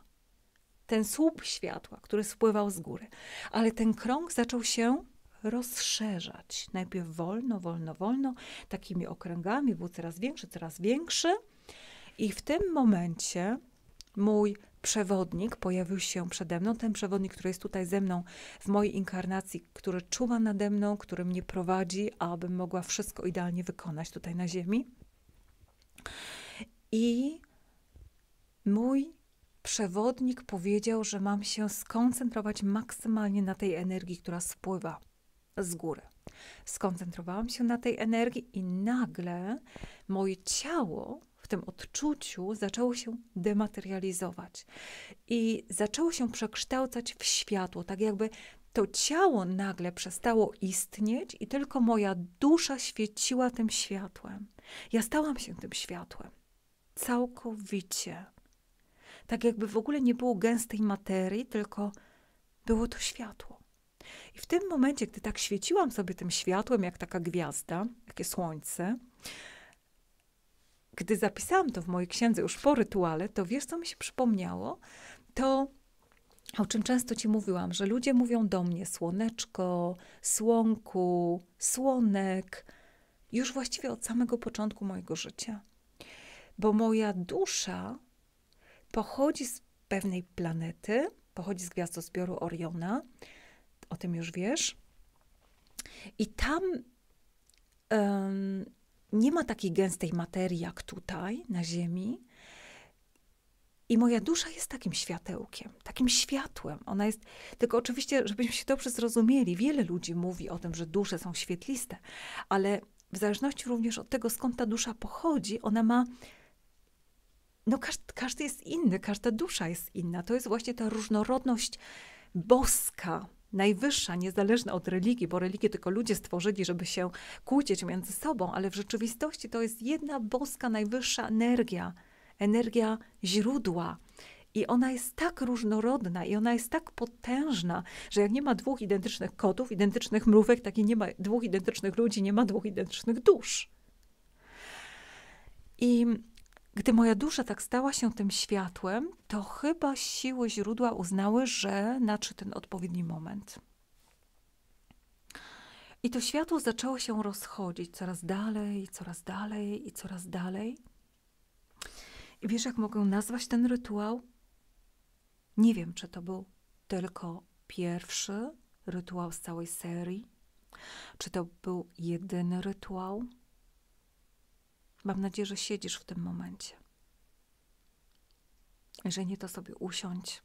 Ten słup światła, który spływał z góry. Ale ten krąg zaczął się rozszerzać. Najpierw wolno, wolno, wolno, takimi okręgami, był coraz większy, coraz większy. I w tym momencie mój przewodnik pojawił się przede mną, ten przewodnik, który jest tutaj ze mną w mojej inkarnacji, który czuwa nade mną, który mnie prowadzi, abym mogła wszystko idealnie wykonać tutaj na Ziemi. I mój przewodnik powiedział, że mam się skoncentrować maksymalnie na tej energii, która spływa z góry. Skoncentrowałam się na tej energii i nagle moje ciało w tym odczuciu zaczęło się dematerializować i zaczęło się przekształcać w światło, tak jakby to ciało nagle przestało istnieć i tylko moja dusza świeciła tym światłem. Ja stałam się tym światłem. Całkowicie tak jakby w ogóle nie było gęstej materii, tylko było to światło. I w tym momencie, gdy tak świeciłam sobie tym światłem, jak taka gwiazda, jakie słońce, gdy zapisałam to w mojej księdze już po rytuale, to wiesz, co mi się przypomniało? To, o czym często ci mówiłam, że ludzie mówią do mnie słoneczko, słonku, słonek, już właściwie od samego początku mojego życia. Bo moja dusza pochodzi z pewnej planety, pochodzi z gwiazdozbioru Oriona, o tym już wiesz. I tam um, nie ma takiej gęstej materii jak tutaj, na Ziemi. I moja dusza jest takim światełkiem, takim światłem. Ona jest, tylko oczywiście, żebyśmy się dobrze zrozumieli, wiele ludzi mówi o tym, że dusze są świetliste, ale w zależności również od tego, skąd ta dusza pochodzi, ona ma no każdy, każdy jest inny, każda dusza jest inna. To jest właśnie ta różnorodność boska, najwyższa, niezależna od religii, bo religię tylko ludzie stworzyli, żeby się kłócić między sobą, ale w rzeczywistości to jest jedna boska, najwyższa energia, energia źródła. I ona jest tak różnorodna i ona jest tak potężna, że jak nie ma dwóch identycznych kotów, identycznych mrówek, tak i nie ma dwóch identycznych ludzi, nie ma dwóch identycznych dusz. I gdy moja dusza tak stała się tym światłem, to chyba siły źródła uznały, że znaczy, ten odpowiedni moment. I to światło zaczęło się rozchodzić coraz dalej, coraz dalej i coraz dalej. I wiesz, jak mogę nazwać ten rytuał? Nie wiem, czy to był tylko pierwszy rytuał z całej serii, czy to był jedyny rytuał, Mam nadzieję, że siedzisz w tym momencie. Jeżeli nie, to sobie usiądź.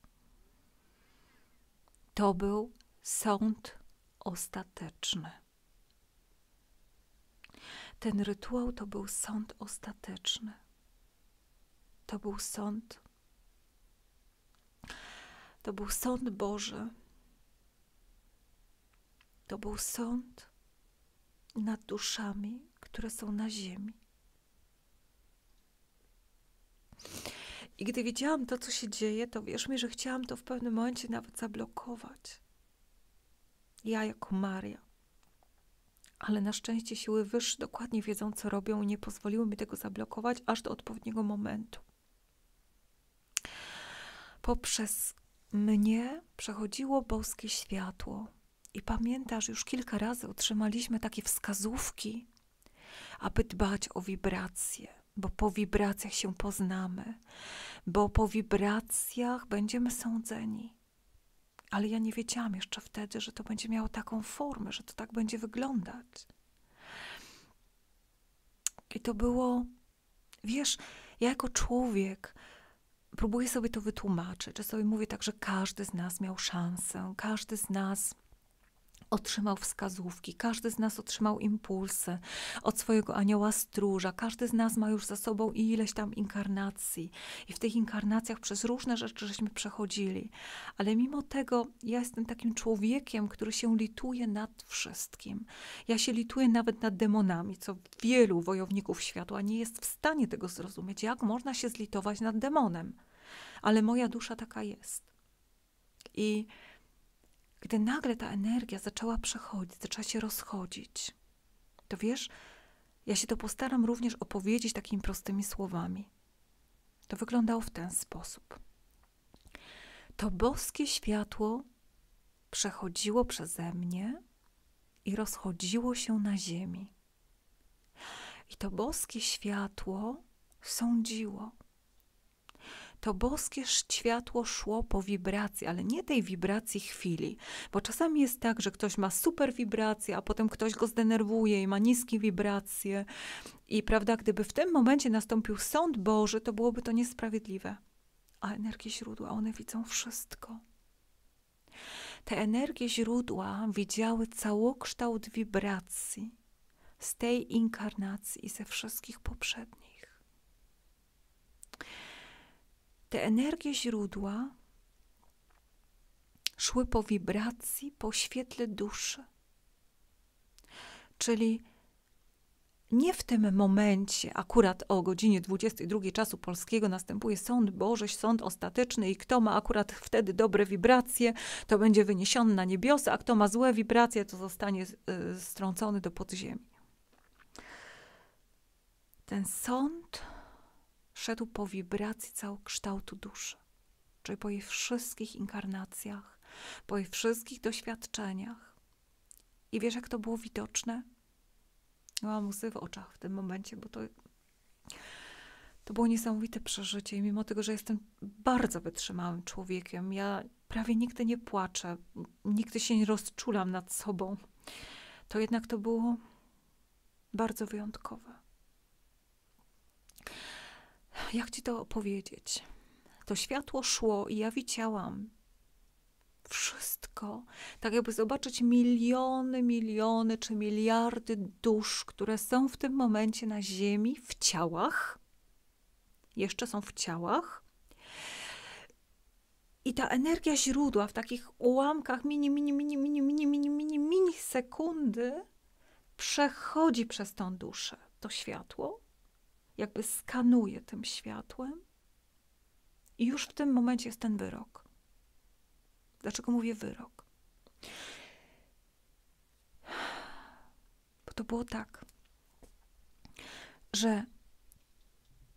To był sąd ostateczny. Ten rytuał to był sąd ostateczny. To był sąd. To był sąd Boży. To był sąd nad duszami, które są na ziemi. I gdy widziałam to, co się dzieje, to wierz mi, że chciałam to w pewnym momencie nawet zablokować. Ja jako Maria. Ale na szczęście siły wyższe dokładnie wiedzą, co robią i nie pozwoliły mi tego zablokować aż do odpowiedniego momentu. Poprzez mnie przechodziło boskie światło. I pamiętasz, już kilka razy otrzymaliśmy takie wskazówki, aby dbać o wibracje bo po wibracjach się poznamy, bo po wibracjach będziemy sądzeni. Ale ja nie wiedziałam jeszcze wtedy, że to będzie miało taką formę, że to tak będzie wyglądać. I to było, wiesz, ja jako człowiek próbuję sobie to wytłumaczyć, że sobie mówię tak, że każdy z nas miał szansę, każdy z nas otrzymał wskazówki, każdy z nas otrzymał impulsy od swojego anioła stróża, każdy z nas ma już za sobą ileś tam inkarnacji i w tych inkarnacjach przez różne rzeczy żeśmy przechodzili, ale mimo tego ja jestem takim człowiekiem, który się lituje nad wszystkim. Ja się lituję nawet nad demonami, co wielu wojowników światła nie jest w stanie tego zrozumieć, jak można się zlitować nad demonem. Ale moja dusza taka jest. I gdy nagle ta energia zaczęła przechodzić, zaczęła się rozchodzić. To wiesz, ja się to postaram również opowiedzieć takimi prostymi słowami. To wyglądało w ten sposób. To boskie światło przechodziło przeze mnie i rozchodziło się na ziemi. I to boskie światło sądziło, to boskie światło szło po wibracji, ale nie tej wibracji chwili, bo czasami jest tak, że ktoś ma super wibrację, a potem ktoś go zdenerwuje i ma niskie wibracje. I prawda, gdyby w tym momencie nastąpił sąd Boży, to byłoby to niesprawiedliwe. A energie źródła, one widzą wszystko. Te energie źródła widziały całokształt wibracji z tej inkarnacji i ze wszystkich poprzednich. te energie źródła szły po wibracji, po świetle duszy. Czyli nie w tym momencie, akurat o godzinie 22 czasu polskiego, następuje sąd Boży, sąd ostateczny, i kto ma akurat wtedy dobre wibracje, to będzie wyniesiony na niebiosa, a kto ma złe wibracje, to zostanie e, strącony do podziemi. Ten sąd wszedł po wibracji całokształtu duszy, czyli po jej wszystkich inkarnacjach, po jej wszystkich doświadczeniach. I wiesz, jak to było widoczne? Miałam łzy w oczach w tym momencie, bo to, to było niesamowite przeżycie. I mimo tego, że jestem bardzo wytrzymałym człowiekiem, ja prawie nigdy nie płaczę, nigdy się nie rozczulam nad sobą, to jednak to było bardzo wyjątkowe jak ci to opowiedzieć? To światło szło i ja widziałam wszystko, tak jakby zobaczyć miliony, miliony czy miliardy dusz, które są w tym momencie na Ziemi, w ciałach, jeszcze są w ciałach. I ta energia źródła w takich ułamkach mini, mini, mini, mini, mini, mini, mini, mini sekundy przechodzi przez tą duszę, to światło, jakby skanuje tym światłem. I już w tym momencie jest ten wyrok. Dlaczego mówię wyrok? Bo to było tak, że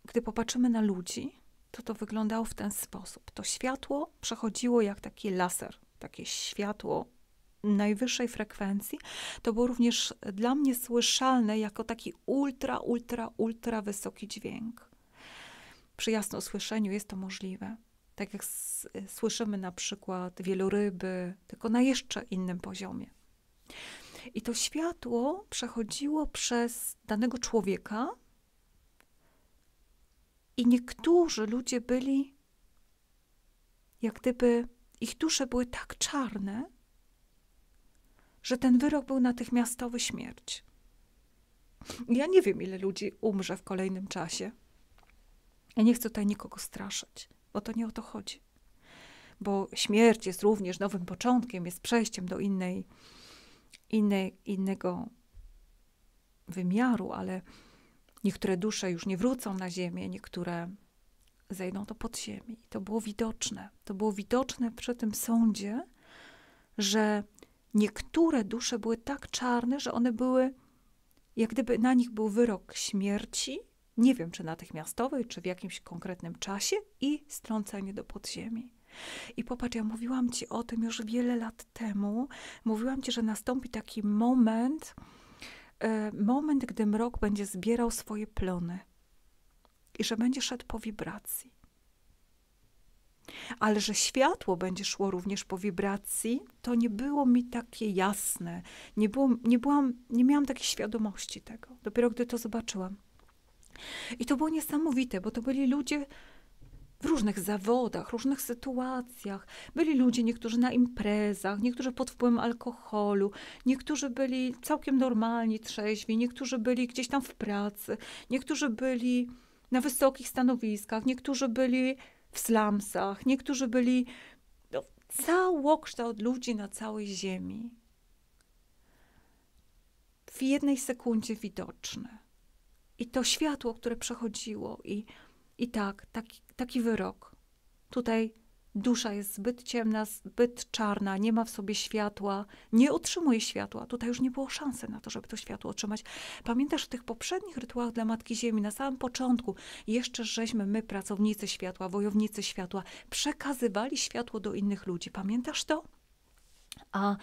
gdy popatrzymy na ludzi, to to wyglądało w ten sposób. To światło przechodziło jak taki laser, takie światło najwyższej frekwencji, to było również dla mnie słyszalne jako taki ultra, ultra, ultra wysoki dźwięk. Przy usłyszeniu jest to możliwe. Tak jak słyszymy na przykład wieloryby, tylko na jeszcze innym poziomie. I to światło przechodziło przez danego człowieka, i niektórzy ludzie byli, jak gdyby ich dusze były tak czarne, że ten wyrok był natychmiastowy śmierć. Ja nie wiem, ile ludzi umrze w kolejnym czasie. Ja nie chcę tutaj nikogo straszyć, bo to nie o to chodzi. Bo śmierć jest również nowym początkiem, jest przejściem do innej, innej innego wymiaru, ale niektóre dusze już nie wrócą na ziemię, niektóre zejdą to pod podziemi. To było widoczne. To było widoczne przy tym sądzie, że Niektóre dusze były tak czarne, że one były, jak gdyby na nich był wyrok śmierci, nie wiem czy natychmiastowej, czy w jakimś konkretnym czasie, i strącenie do podziemi. I popatrz, ja mówiłam ci o tym już wiele lat temu. Mówiłam ci, że nastąpi taki moment, e, moment, gdy mrok będzie zbierał swoje plony i że będzie szedł po wibracji. Ale że światło będzie szło również po wibracji, to nie było mi takie jasne. Nie, było, nie, byłam, nie miałam takiej świadomości tego, dopiero gdy to zobaczyłam. I to było niesamowite, bo to byli ludzie w różnych zawodach, różnych sytuacjach. Byli ludzie, niektórzy na imprezach, niektórzy pod wpływem alkoholu, niektórzy byli całkiem normalni, trzeźwi, niektórzy byli gdzieś tam w pracy, niektórzy byli na wysokich stanowiskach, niektórzy byli w slumsach, niektórzy byli no, całokształt ludzi na całej ziemi. W jednej sekundzie widoczne. I to światło, które przechodziło, i, i tak, taki, taki wyrok. Tutaj Dusza jest zbyt ciemna, zbyt czarna, nie ma w sobie światła, nie otrzymuje światła. Tutaj już nie było szansy na to, żeby to światło otrzymać. Pamiętasz w tych poprzednich rytuałach dla Matki Ziemi, na samym początku, jeszcze żeśmy my, pracownicy światła, wojownicy światła, przekazywali światło do innych ludzi. Pamiętasz to? A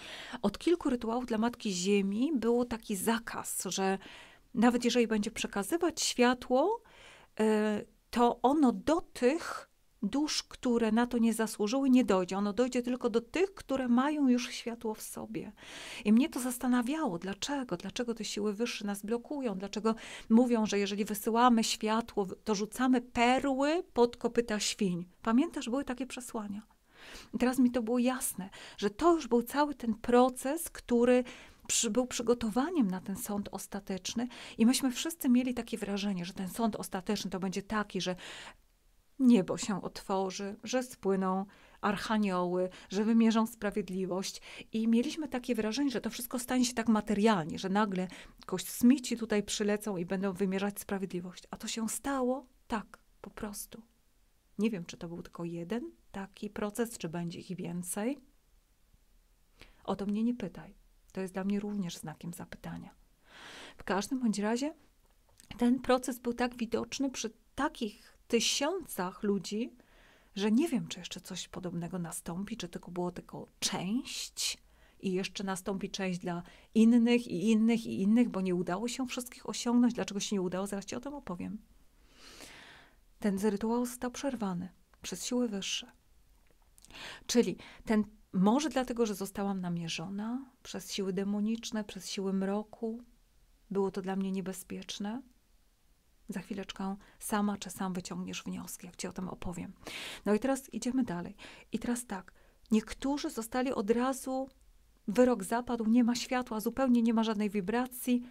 od kilku rytuałów dla Matki Ziemi było taki zakaz, że nawet jeżeli będzie przekazywać światło, y, to ono do tych, dusz, które na to nie zasłużyły, nie dojdzie. Ono dojdzie tylko do tych, które mają już światło w sobie. I mnie to zastanawiało, dlaczego, dlaczego te siły wyższe nas blokują, dlaczego mówią, że jeżeli wysyłamy światło, to rzucamy perły pod kopyta świń. Pamiętasz, były takie przesłania. I teraz mi to było jasne, że to już był cały ten proces, który przy, był przygotowaniem na ten sąd ostateczny i myśmy wszyscy mieli takie wrażenie, że ten sąd ostateczny to będzie taki, że niebo się otworzy, że spłyną archanioły, że wymierzą sprawiedliwość. I mieliśmy takie wrażenie, że to wszystko stanie się tak materialnie, że nagle smici tutaj przylecą i będą wymierzać sprawiedliwość. A to się stało tak, po prostu. Nie wiem, czy to był tylko jeden taki proces, czy będzie ich więcej. O to mnie nie pytaj. To jest dla mnie również znakiem zapytania. W każdym bądź razie ten proces był tak widoczny przy takich tysiącach ludzi, że nie wiem, czy jeszcze coś podobnego nastąpi, czy tylko było tylko część i jeszcze nastąpi część dla innych i innych i innych, bo nie udało się wszystkich osiągnąć. Dlaczego się nie udało? Zaraz ci o tym opowiem. Ten rytuał został przerwany przez siły wyższe. Czyli ten, może dlatego, że zostałam namierzona przez siły demoniczne, przez siły mroku, było to dla mnie niebezpieczne, za chwileczkę sama czy sam wyciągniesz wnioski, jak ci o tym opowiem. No i teraz idziemy dalej. I teraz tak, niektórzy zostali od razu, wyrok zapadł, nie ma światła, zupełnie nie ma żadnej wibracji,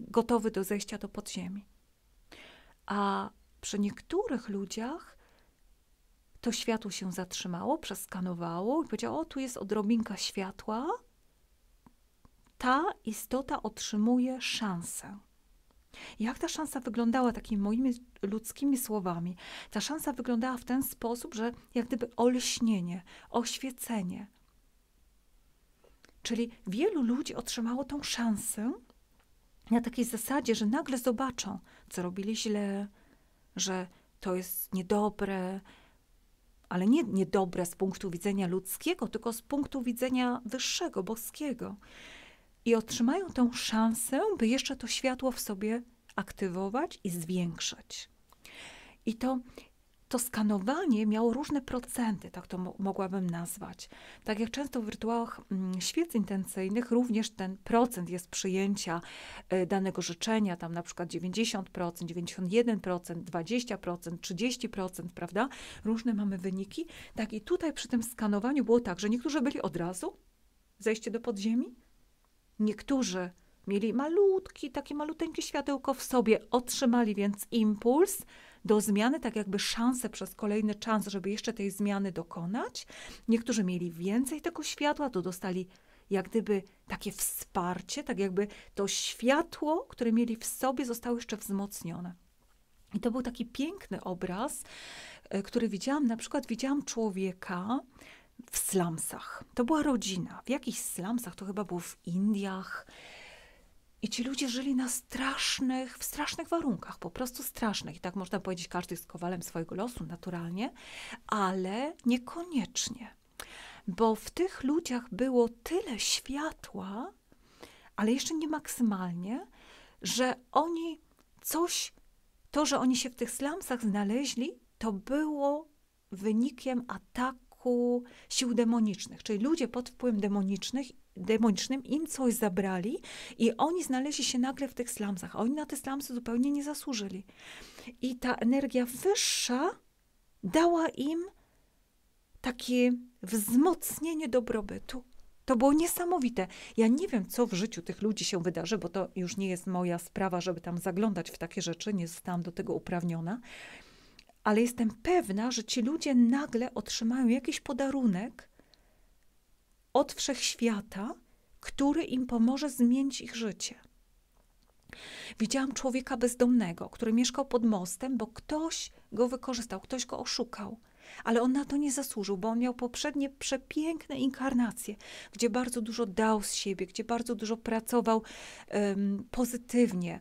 gotowy do zejścia do podziemi. A przy niektórych ludziach to światło się zatrzymało, przeskanowało i powiedziało: O, tu jest odrobinka światła. Ta istota otrzymuje szansę. Jak ta szansa wyglądała takimi moimi ludzkimi słowami? Ta szansa wyglądała w ten sposób, że jak gdyby olśnienie, oświecenie. Czyli wielu ludzi otrzymało tą szansę na takiej zasadzie, że nagle zobaczą, co robili źle, że to jest niedobre, ale nie niedobre z punktu widzenia ludzkiego, tylko z punktu widzenia wyższego, boskiego i otrzymają tę szansę, by jeszcze to światło w sobie aktywować i zwiększać. I to, to skanowanie miało różne procenty, tak to mogłabym nazwać. Tak jak często w rytuałach mm, świec intencyjnych, również ten procent jest przyjęcia y, danego życzenia, tam na przykład 90%, 91%, 20%, 30%, prawda? Różne mamy wyniki. Tak i tutaj przy tym skanowaniu było tak, że niektórzy byli od razu, zejście do podziemi, Niektórzy mieli malutki, takie maluteńkie światełko w sobie, otrzymali więc impuls do zmiany, tak jakby szansę przez kolejny czas, żeby jeszcze tej zmiany dokonać. Niektórzy mieli więcej tego światła, to dostali jak gdyby takie wsparcie, tak jakby to światło, które mieli w sobie, zostało jeszcze wzmocnione. I to był taki piękny obraz, e, który widziałam. Na przykład widziałam człowieka, w slumsach. To była rodzina. W jakichś slumsach, to chyba było w Indiach. I ci ludzie żyli na strasznych, w strasznych warunkach, po prostu strasznych. I tak można powiedzieć, każdy jest kowalem swojego losu, naturalnie, ale niekoniecznie. Bo w tych ludziach było tyle światła, ale jeszcze nie maksymalnie, że oni coś, to, że oni się w tych slumsach znaleźli, to było wynikiem ataku sił demonicznych. Czyli ludzie pod wpływem demonicznych demonicznym, im coś zabrali i oni znaleźli się nagle w tych slamsach. Oni na te slamsy zupełnie nie zasłużyli. I ta energia wyższa dała im takie wzmocnienie dobrobytu. To było niesamowite. Ja nie wiem, co w życiu tych ludzi się wydarzy, bo to już nie jest moja sprawa, żeby tam zaglądać w takie rzeczy. Nie zostałam do tego uprawniona ale jestem pewna, że ci ludzie nagle otrzymają jakiś podarunek od wszechświata, który im pomoże zmienić ich życie. Widziałam człowieka bezdomnego, który mieszkał pod mostem, bo ktoś go wykorzystał, ktoś go oszukał. Ale on na to nie zasłużył, bo on miał poprzednie przepiękne inkarnacje, gdzie bardzo dużo dał z siebie, gdzie bardzo dużo pracował um, pozytywnie.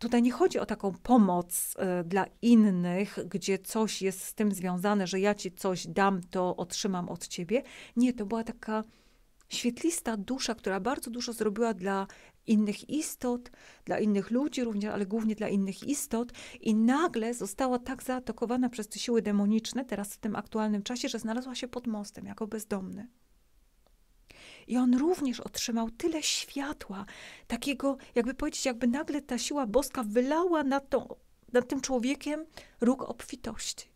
Tutaj nie chodzi o taką pomoc e, dla innych, gdzie coś jest z tym związane, że ja ci coś dam, to otrzymam od ciebie. Nie, to była taka świetlista dusza, która bardzo dużo zrobiła dla innych istot, dla innych ludzi również, ale głównie dla innych istot i nagle została tak zaatakowana przez te siły demoniczne teraz w tym aktualnym czasie, że znalazła się pod mostem jako bezdomny. I on również otrzymał tyle światła, takiego, jakby powiedzieć, jakby nagle ta siła boska wylała nad, tą, nad tym człowiekiem róg obfitości.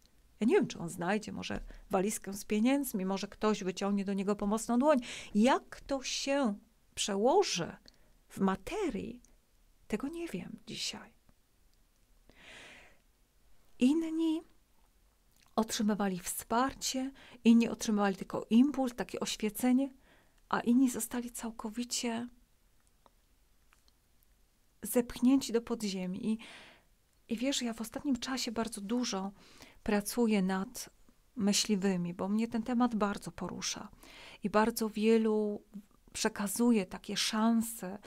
Ja nie wiem, czy on znajdzie może walizkę z pieniędzmi, może ktoś wyciągnie do niego pomocną dłoń. Jak to się przełoży w materii, tego nie wiem dzisiaj. Inni otrzymywali wsparcie, inni otrzymywali tylko impuls, takie oświecenie, a inni zostali całkowicie zepchnięci do podziemi. I, i wiesz, ja w ostatnim czasie bardzo dużo pracuję nad myśliwymi, bo mnie ten temat bardzo porusza i bardzo wielu przekazuje takie szanse,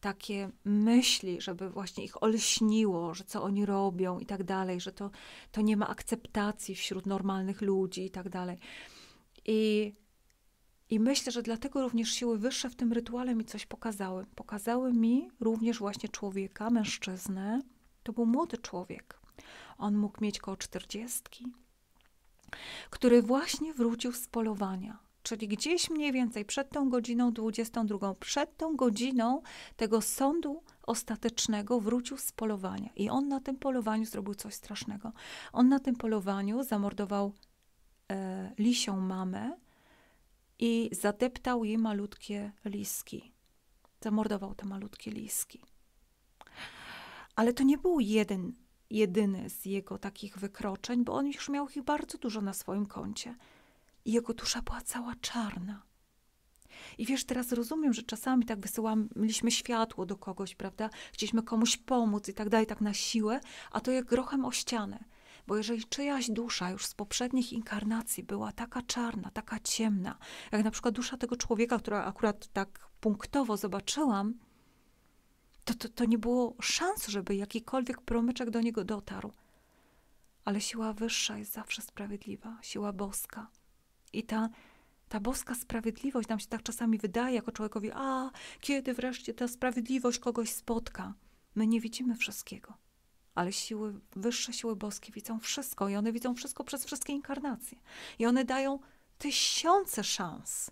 takie myśli, żeby właśnie ich olśniło, że co oni robią i tak dalej, że to, to nie ma akceptacji wśród normalnych ludzi i tak dalej. I i myślę, że dlatego również siły wyższe w tym rytuale mi coś pokazały. Pokazały mi również właśnie człowieka, mężczyznę. To był młody człowiek. On mógł mieć koło czterdziestki, który właśnie wrócił z polowania. Czyli gdzieś mniej więcej przed tą godziną 22, przed tą godziną tego sądu ostatecznego wrócił z polowania. I on na tym polowaniu zrobił coś strasznego. On na tym polowaniu zamordował e, lisią mamę, i zadeptał jej malutkie liski. Zamordował te malutkie liski. Ale to nie był jeden, jedyny z jego takich wykroczeń, bo on już miał ich bardzo dużo na swoim koncie. I jego dusza była cała czarna. I wiesz, teraz rozumiem, że czasami tak wysyłaliśmy światło do kogoś, prawda? Chcieliśmy komuś pomóc i tak dalej, tak na siłę, a to jak grochem o ścianę. Bo jeżeli czyjaś dusza już z poprzednich inkarnacji była taka czarna, taka ciemna, jak na przykład dusza tego człowieka, która akurat tak punktowo zobaczyłam, to, to, to nie było szans, żeby jakikolwiek promyczek do niego dotarł. Ale siła wyższa jest zawsze sprawiedliwa, siła boska. I ta ta boska sprawiedliwość nam się tak czasami wydaje jako człowiekowi, a kiedy wreszcie ta sprawiedliwość kogoś spotka. My nie widzimy wszystkiego ale siły, wyższe siły boskie widzą wszystko i one widzą wszystko przez wszystkie inkarnacje. I one dają tysiące szans,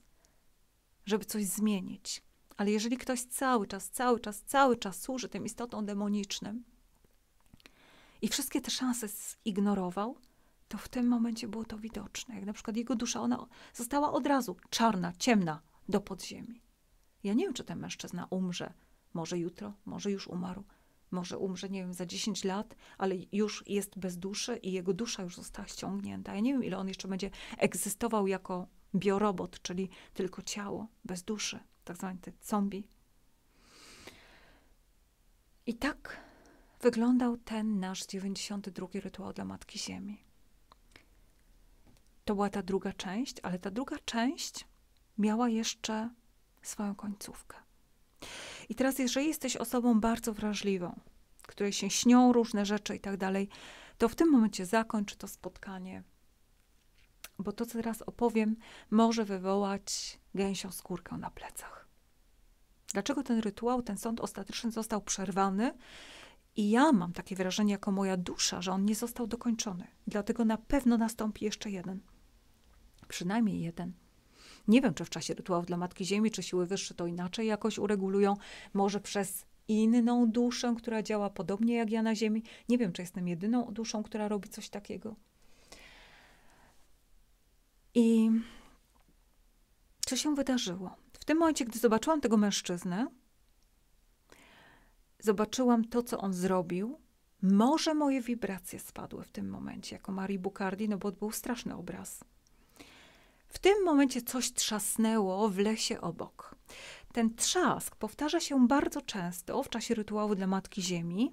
żeby coś zmienić. Ale jeżeli ktoś cały czas, cały czas, cały czas służy tym istotom demonicznym i wszystkie te szanse zignorował, to w tym momencie było to widoczne. Jak na przykład jego dusza, ona została od razu czarna, ciemna do podziemi. Ja nie wiem, czy ten mężczyzna umrze. Może jutro, może już umarł może umrze, nie wiem, za 10 lat, ale już jest bez duszy i jego dusza już została ściągnięta. Ja nie wiem, ile on jeszcze będzie egzystował jako biorobot, czyli tylko ciało bez duszy, tak zwane zombie. I tak wyglądał ten nasz 92 rytuał dla Matki Ziemi. To była ta druga część, ale ta druga część miała jeszcze swoją końcówkę. I teraz, jeżeli jesteś osobą bardzo wrażliwą, której się śnią różne rzeczy i tak dalej, to w tym momencie zakończ to spotkanie. Bo to, co teraz opowiem, może wywołać gęsią skórkę na plecach. Dlaczego ten rytuał, ten sąd ostateczny został przerwany? I ja mam takie wrażenie, jako moja dusza, że on nie został dokończony. Dlatego na pewno nastąpi jeszcze jeden. Przynajmniej jeden. Nie wiem, czy w czasie rytuałów dla Matki Ziemi, czy siły wyższe to inaczej jakoś uregulują, może przez inną duszę, która działa podobnie jak ja na Ziemi. Nie wiem, czy jestem jedyną duszą, która robi coś takiego. I co się wydarzyło? W tym momencie, gdy zobaczyłam tego mężczyznę, zobaczyłam to, co on zrobił. Może moje wibracje spadły w tym momencie, jako Marii Bukardi, no bo był straszny obraz. W tym momencie coś trzasnęło w lesie obok. Ten trzask powtarza się bardzo często w czasie rytuału dla Matki Ziemi,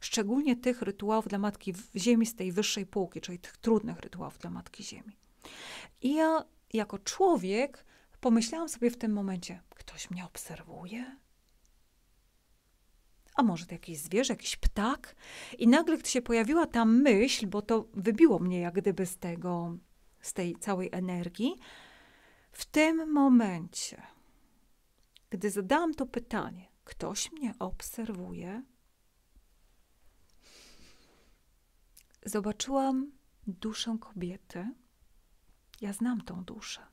szczególnie tych rytuałów dla Matki Ziemi z tej wyższej półki, czyli tych trudnych rytuałów dla Matki Ziemi. I ja jako człowiek pomyślałam sobie w tym momencie, ktoś mnie obserwuje? a może to jakieś zwierzę, jakiś ptak? I nagle, gdy się pojawiła ta myśl, bo to wybiło mnie jak gdyby z tego, z tej całej energii. W tym momencie, gdy zadałam to pytanie, ktoś mnie obserwuje, zobaczyłam duszę kobiety. Ja znam tą duszę.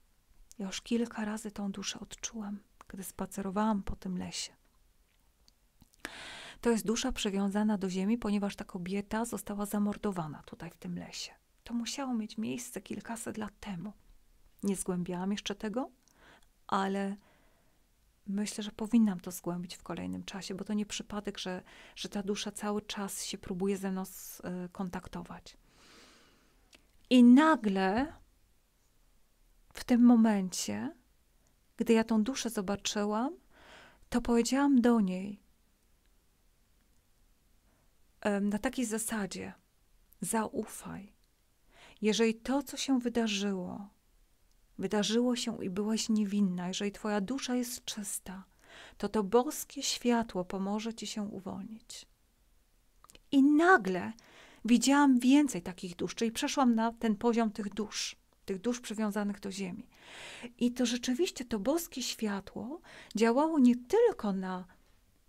Ja już kilka razy tą duszę odczułam, gdy spacerowałam po tym lesie. To jest dusza przywiązana do ziemi, ponieważ ta kobieta została zamordowana tutaj w tym lesie. To musiało mieć miejsce kilkaset lat temu. Nie zgłębiałam jeszcze tego, ale myślę, że powinnam to zgłębić w kolejnym czasie, bo to nie przypadek, że, że ta dusza cały czas się próbuje ze mną e, kontaktować. I nagle w tym momencie, gdy ja tą duszę zobaczyłam, to powiedziałam do niej na takiej zasadzie: zaufaj jeżeli to, co się wydarzyło, wydarzyło się i byłaś niewinna, jeżeli Twoja dusza jest czysta, to to boskie światło pomoże Ci się uwolnić. I nagle widziałam więcej takich dusz, czyli przeszłam na ten poziom tych dusz, tych dusz przywiązanych do ziemi. I to rzeczywiście to boskie światło działało nie tylko na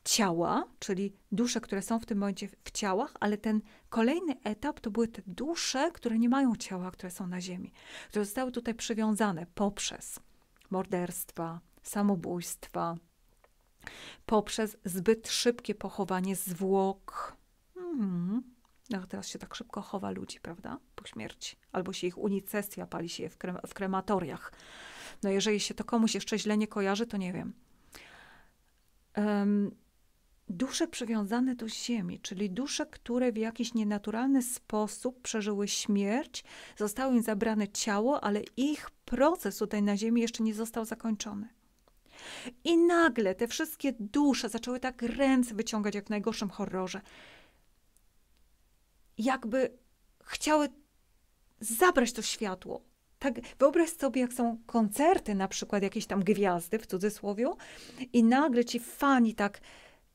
ciała, czyli dusze, które są w tym momencie w ciałach, ale ten kolejny etap to były te dusze, które nie mają ciała, które są na ziemi, które zostały tutaj przywiązane poprzez morderstwa, samobójstwa, poprzez zbyt szybkie pochowanie zwłok. Hmm. No, teraz się tak szybko chowa ludzi, prawda? Po śmierci. Albo się ich unicestwia, pali się je w, krem w krematoriach. No jeżeli się to komuś jeszcze źle nie kojarzy, to nie wiem dusze przywiązane do ziemi, czyli dusze, które w jakiś nienaturalny sposób przeżyły śmierć, zostało im zabrane ciało, ale ich proces tutaj na ziemi jeszcze nie został zakończony. I nagle te wszystkie dusze zaczęły tak ręce wyciągać jak w najgorszym horrorze. Jakby chciały zabrać to światło. Tak, wyobraź sobie, jak są koncerty, na przykład jakieś tam gwiazdy w cudzysłowie, i nagle ci fani tak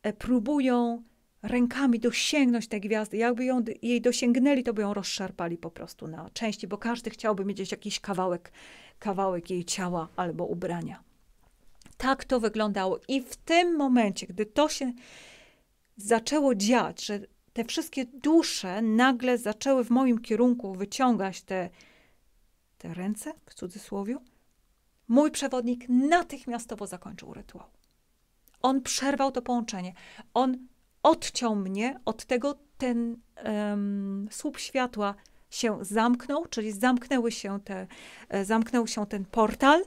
E, próbują rękami dosięgnąć tej gwiazdy. Jakby ją, jej dosięgnęli, to by ją rozszarpali po prostu na części, bo każdy chciałby mieć jakiś kawałek, kawałek jej ciała albo ubrania. Tak to wyglądało. I w tym momencie, gdy to się zaczęło dziać, że te wszystkie dusze nagle zaczęły w moim kierunku wyciągać te, te ręce, w cudzysłowie, mój przewodnik natychmiastowo zakończył rytuał. On przerwał to połączenie. On odciął mnie od tego, ten um, słup światła się zamknął, czyli zamknęły się te, e, zamknął się ten portal.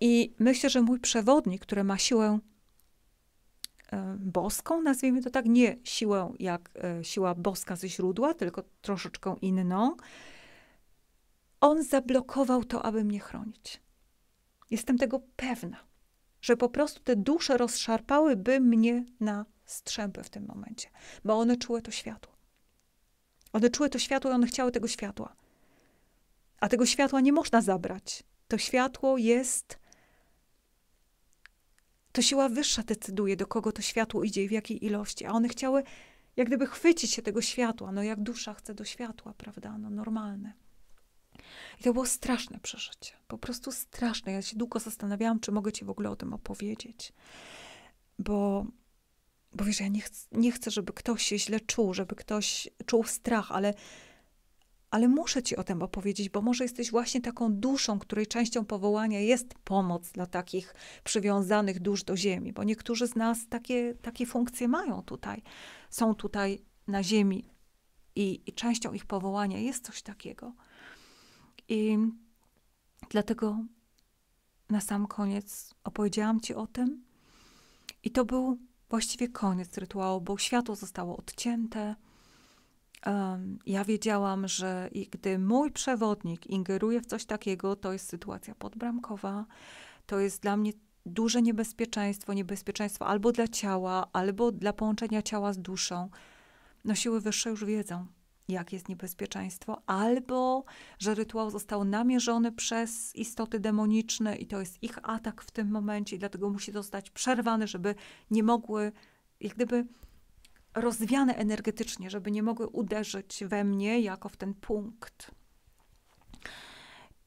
I myślę, że mój przewodnik, który ma siłę e, boską, nazwijmy to tak, nie siłę jak e, siła boska ze źródła, tylko troszeczkę inną, on zablokował to, aby mnie chronić. Jestem tego pewna że po prostu te dusze rozszarpałyby mnie na strzępy w tym momencie, bo one czuły to światło. One czuły to światło i one chciały tego światła. A tego światła nie można zabrać. To światło jest. To siła wyższa decyduje, do kogo to światło idzie i w jakiej ilości. A one chciały, jak gdyby, chwycić się tego światła. No, jak dusza chce do światła, prawda? No, normalne. I to było straszne przeżycie, po prostu straszne. Ja się długo zastanawiałam, czy mogę ci w ogóle o tym opowiedzieć, bo, bo wiesz, ja nie, ch nie chcę, żeby ktoś się źle czuł, żeby ktoś czuł strach, ale, ale muszę ci o tym opowiedzieć, bo może jesteś właśnie taką duszą, której częścią powołania jest pomoc dla takich przywiązanych dusz do ziemi, bo niektórzy z nas takie, takie funkcje mają tutaj. Są tutaj na ziemi i, i częścią ich powołania jest coś takiego. I dlatego na sam koniec opowiedziałam Ci o tym. I to był właściwie koniec rytuału, bo światło zostało odcięte. ja wiedziałam, że gdy mój przewodnik ingeruje w coś takiego, to jest sytuacja podbramkowa. To jest dla mnie duże niebezpieczeństwo, niebezpieczeństwo albo dla ciała, albo dla połączenia ciała z duszą. No siły wyższe już wiedzą, jak jest niebezpieczeństwo, albo że rytuał został namierzony przez istoty demoniczne i to jest ich atak w tym momencie, i dlatego musi zostać przerwany, żeby nie mogły, jak gdyby rozwiane energetycznie, żeby nie mogły uderzyć we mnie jako w ten punkt.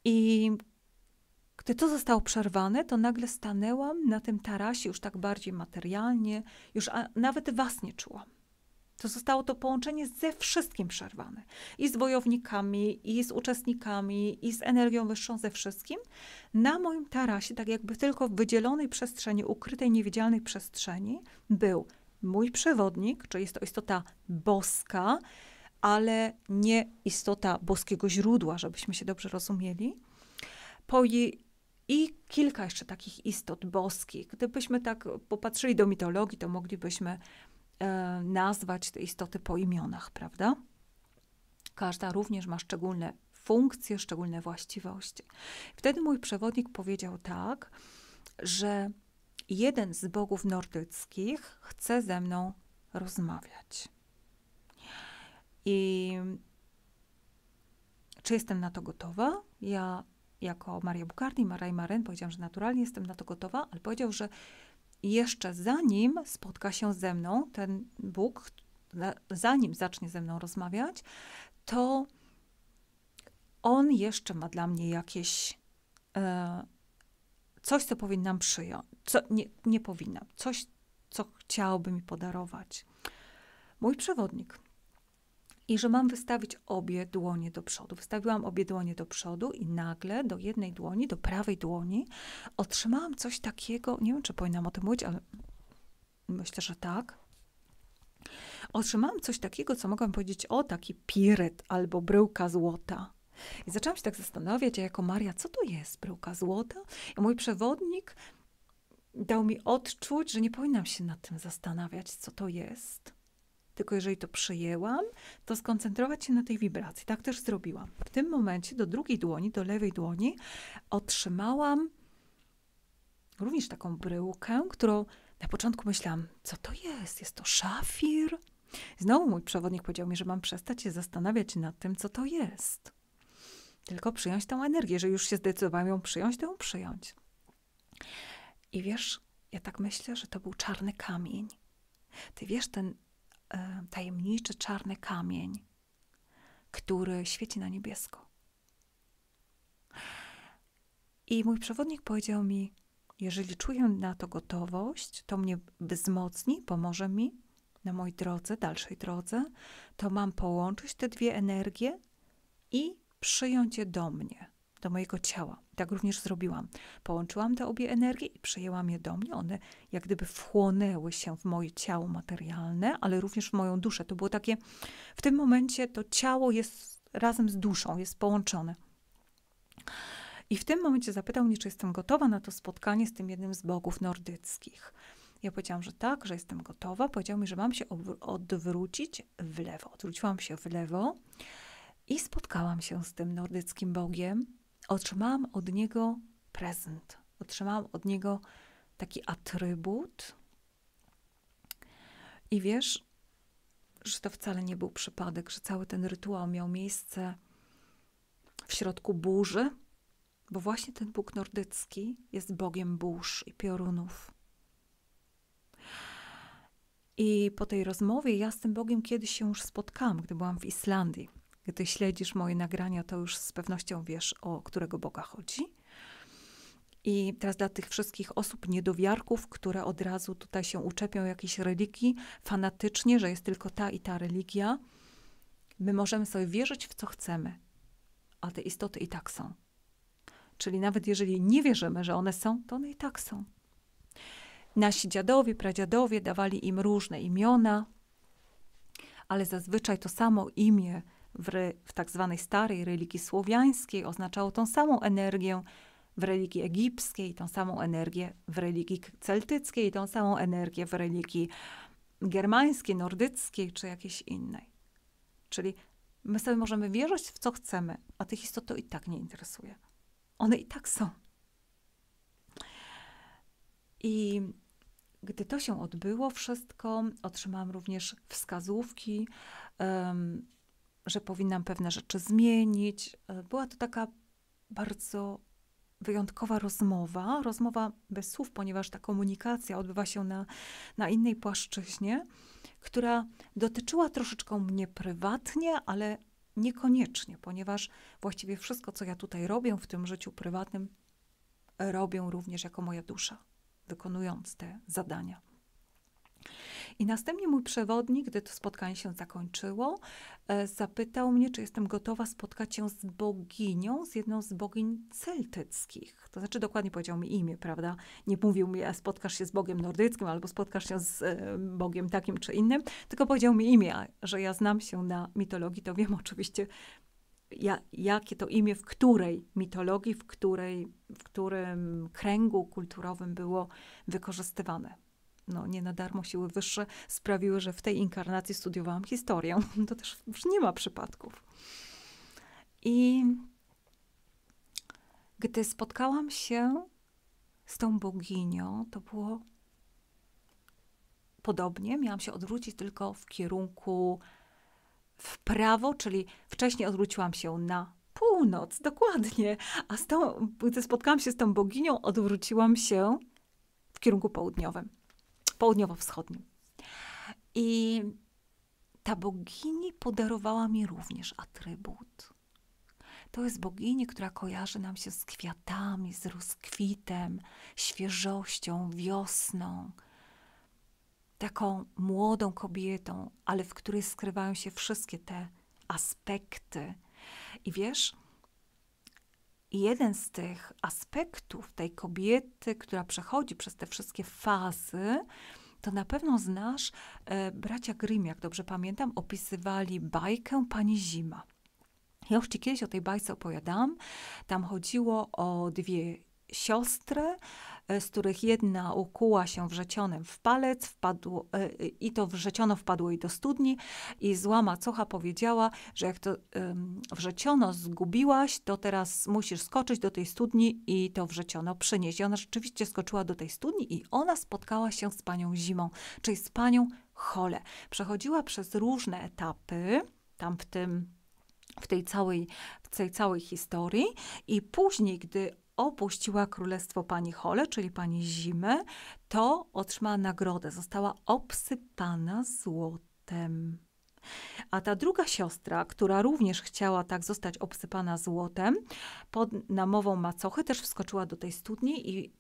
I gdy to zostało przerwane, to nagle stanęłam na tym tarasie już tak bardziej materialnie, już a, nawet was nie czułam to zostało to połączenie ze wszystkim przerwane. I z wojownikami, i z uczestnikami, i z energią wyższą, ze wszystkim. Na moim tarasie, tak jakby tylko w wydzielonej przestrzeni, ukrytej, niewidzialnej przestrzeni, był mój przewodnik, czyli jest to istota boska, ale nie istota boskiego źródła, żebyśmy się dobrze rozumieli. Po jej i kilka jeszcze takich istot boskich. Gdybyśmy tak popatrzyli do mitologii, to moglibyśmy E, nazwać te istoty po imionach, prawda? Każda również ma szczególne funkcje, szczególne właściwości. Wtedy mój przewodnik powiedział tak, że jeden z bogów nordyckich chce ze mną rozmawiać. I czy jestem na to gotowa? Ja jako Maria Bukarni, Maria Maren powiedziałam, że naturalnie jestem na to gotowa, ale powiedział, że jeszcze zanim spotka się ze mną, ten Bóg, zanim zacznie ze mną rozmawiać, to on jeszcze ma dla mnie jakieś e, coś, co powinnam przyjąć, co nie, nie powinnam, coś, co chciałby mi podarować. Mój przewodnik i że mam wystawić obie dłonie do przodu. Wystawiłam obie dłonie do przodu i nagle do jednej dłoni, do prawej dłoni otrzymałam coś takiego, nie wiem czy powinnam o tym mówić, ale myślę, że tak. Otrzymałam coś takiego, co mogłam powiedzieć, o taki piret albo bryłka złota. I zaczęłam się tak zastanawiać, a jako Maria, co to jest bryłka złota? I mój przewodnik dał mi odczuć, że nie powinnam się nad tym zastanawiać, co to jest tylko jeżeli to przyjęłam, to skoncentrować się na tej wibracji. Tak też zrobiłam. W tym momencie do drugiej dłoni, do lewej dłoni otrzymałam również taką bryłkę, którą na początku myślałam, co to jest? Jest to szafir? Znowu mój przewodnik powiedział mi, że mam przestać się zastanawiać nad tym, co to jest. Tylko przyjąć tą energię, że już się zdecydowałam ją przyjąć, to ją przyjąć. I wiesz, ja tak myślę, że to był czarny kamień. Ty wiesz, ten E, tajemniczy czarny kamień, który świeci na niebiesko. I mój przewodnik powiedział mi: Jeżeli czuję na to gotowość, to mnie wzmocni, pomoże mi na mojej drodze, dalszej drodze, to mam połączyć te dwie energie i przyjąć je do mnie do mojego ciała. Tak również zrobiłam. Połączyłam te obie energie i przejęłam je do mnie. One jak gdyby wchłonęły się w moje ciało materialne, ale również w moją duszę. To było takie, w tym momencie to ciało jest razem z duszą, jest połączone. I w tym momencie zapytał mnie, czy jestem gotowa na to spotkanie z tym jednym z bogów nordyckich. Ja powiedziałam, że tak, że jestem gotowa. Powiedział mi, że mam się odwrócić w lewo. Odwróciłam się w lewo i spotkałam się z tym nordyckim bogiem otrzymałam od niego prezent. Otrzymałam od niego taki atrybut. I wiesz, że to wcale nie był przypadek, że cały ten rytuał miał miejsce w środku burzy, bo właśnie ten Bóg nordycki jest Bogiem burz i piorunów. I po tej rozmowie ja z tym Bogiem kiedyś się już spotkałam, gdy byłam w Islandii. Gdy śledzisz moje nagrania, to już z pewnością wiesz, o którego Boga chodzi. I teraz dla tych wszystkich osób niedowiarków, które od razu tutaj się uczepią jakiejś religii fanatycznie, że jest tylko ta i ta religia, my możemy sobie wierzyć w co chcemy, a te istoty i tak są. Czyli nawet jeżeli nie wierzymy, że one są, to one i tak są. Nasi dziadowie, pradziadowie dawali im różne imiona, ale zazwyczaj to samo imię w, re, w tak zwanej starej religii słowiańskiej oznaczało tą samą energię w religii egipskiej, tą samą energię w religii celtyckiej, tą samą energię w religii germańskiej, nordyckiej czy jakiejś innej. Czyli my sobie możemy wierzyć w co chcemy, a tych istot to i tak nie interesuje. One i tak są. I gdy to się odbyło, wszystko otrzymałam również wskazówki, um, że powinnam pewne rzeczy zmienić. E, była to taka bardzo wyjątkowa rozmowa, rozmowa bez słów, ponieważ ta komunikacja odbywa się na, na innej płaszczyźnie, która dotyczyła troszeczkę mnie prywatnie, ale niekoniecznie, ponieważ właściwie wszystko, co ja tutaj robię w tym życiu prywatnym, robię również jako moja dusza, wykonując te zadania. I następnie mój przewodnik, gdy to spotkanie się zakończyło, e, zapytał mnie, czy jestem gotowa spotkać się z boginią, z jedną z bogiń celtyckich. To znaczy, dokładnie powiedział mi imię, prawda? Nie mówił mi, e, spotkasz się z bogiem nordyckim albo spotkasz się z e, bogiem takim czy innym, tylko powiedział mi imię, a że ja znam się na mitologii, to wiem oczywiście, ja, jakie to imię, w której mitologii, w, której, w którym kręgu kulturowym było wykorzystywane no nie na darmo siły wyższe sprawiły, że w tej inkarnacji studiowałam historię. To też już nie ma przypadków. I gdy spotkałam się z tą boginią, to było podobnie. Miałam się odwrócić tylko w kierunku w prawo, czyli wcześniej odwróciłam się na północ, dokładnie. A z tą, gdy spotkałam się z tą boginią, odwróciłam się w kierunku południowym południowo-wschodnim. I ta bogini podarowała mi również atrybut. To jest bogini, która kojarzy nam się z kwiatami, z rozkwitem, świeżością, wiosną. Taką młodą kobietą, ale w której skrywają się wszystkie te aspekty. I wiesz, i jeden z tych aspektów tej kobiety, która przechodzi przez te wszystkie fazy, to na pewno znasz e, bracia Grimm, jak dobrze pamiętam, opisywali bajkę Pani Zima. Ja już Ci kiedyś o tej bajce opowiadam. Tam chodziło o dwie siostry, E, z których jedna ukuła się wrzecionem w palec wpadło, e, e, i to wrzeciono wpadło jej do studni i zła macocha powiedziała, że jak to wrzeciono zgubiłaś, to teraz musisz skoczyć do tej studni i to wrzeciono przynieść. I ona rzeczywiście skoczyła do tej studni i ona spotkała się z panią Zimą, czyli z panią Chole. Przechodziła przez różne etapy, tam w tym w tej całej, w tej całej historii i później, gdy opuściła królestwo pani Hole, czyli pani Zimy, to otrzymała nagrodę. Została obsypana złotem. A ta druga siostra, która również chciała tak zostać obsypana złotem, pod namową macochy też wskoczyła do tej studni i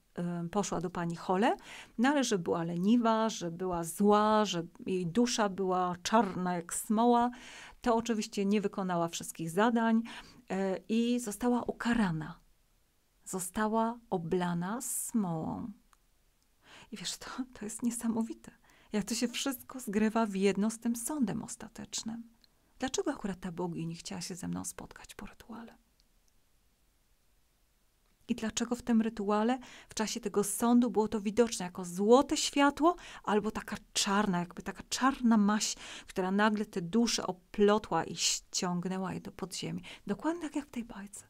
y, poszła do pani Hole, no ale że była leniwa, że była zła, że jej dusza była czarna jak smoła, to oczywiście nie wykonała wszystkich zadań y, i została ukarana została oblana smołą. I wiesz, to, to jest niesamowite, jak to się wszystko zgrywa w jedno z tym sądem ostatecznym. Dlaczego akurat ta bogini chciała się ze mną spotkać po rytuale? I dlaczego w tym rytuale, w czasie tego sądu było to widoczne jako złote światło, albo taka czarna, jakby taka czarna maść, która nagle te dusze oplotła i ściągnęła je do podziemi. Dokładnie tak jak w tej bajce.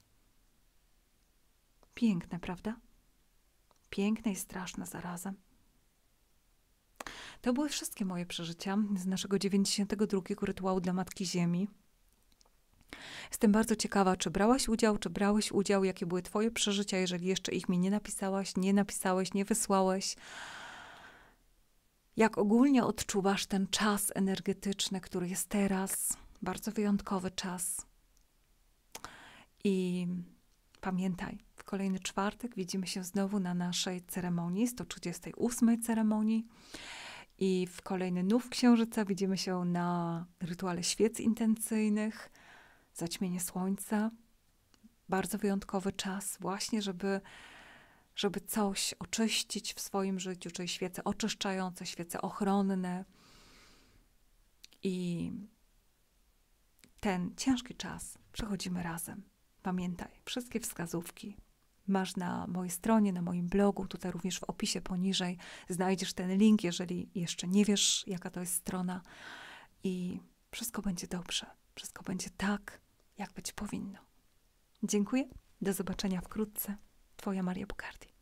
Piękne, prawda? Piękne i straszne zarazem. To były wszystkie moje przeżycia z naszego 92 rytuału dla Matki Ziemi. Jestem bardzo ciekawa, czy brałaś udział, czy brałeś udział, jakie były Twoje przeżycia, jeżeli jeszcze ich mi nie napisałaś, nie napisałeś, nie wysłałeś. Jak ogólnie odczuwasz ten czas energetyczny, który jest teraz, bardzo wyjątkowy czas. I pamiętaj, kolejny czwartek widzimy się znowu na naszej ceremonii, 138 ceremonii. I w kolejny nów księżyca widzimy się na rytuale świec intencyjnych, zaćmienie słońca. Bardzo wyjątkowy czas właśnie, żeby, żeby coś oczyścić w swoim życiu, czyli świece oczyszczające, świece ochronne. I ten ciężki czas przechodzimy razem. Pamiętaj, wszystkie wskazówki masz na mojej stronie, na moim blogu, tutaj również w opisie poniżej znajdziesz ten link, jeżeli jeszcze nie wiesz, jaka to jest strona. I wszystko będzie dobrze, wszystko będzie tak, jak być powinno. Dziękuję, do zobaczenia wkrótce. Twoja Maria Bukardi.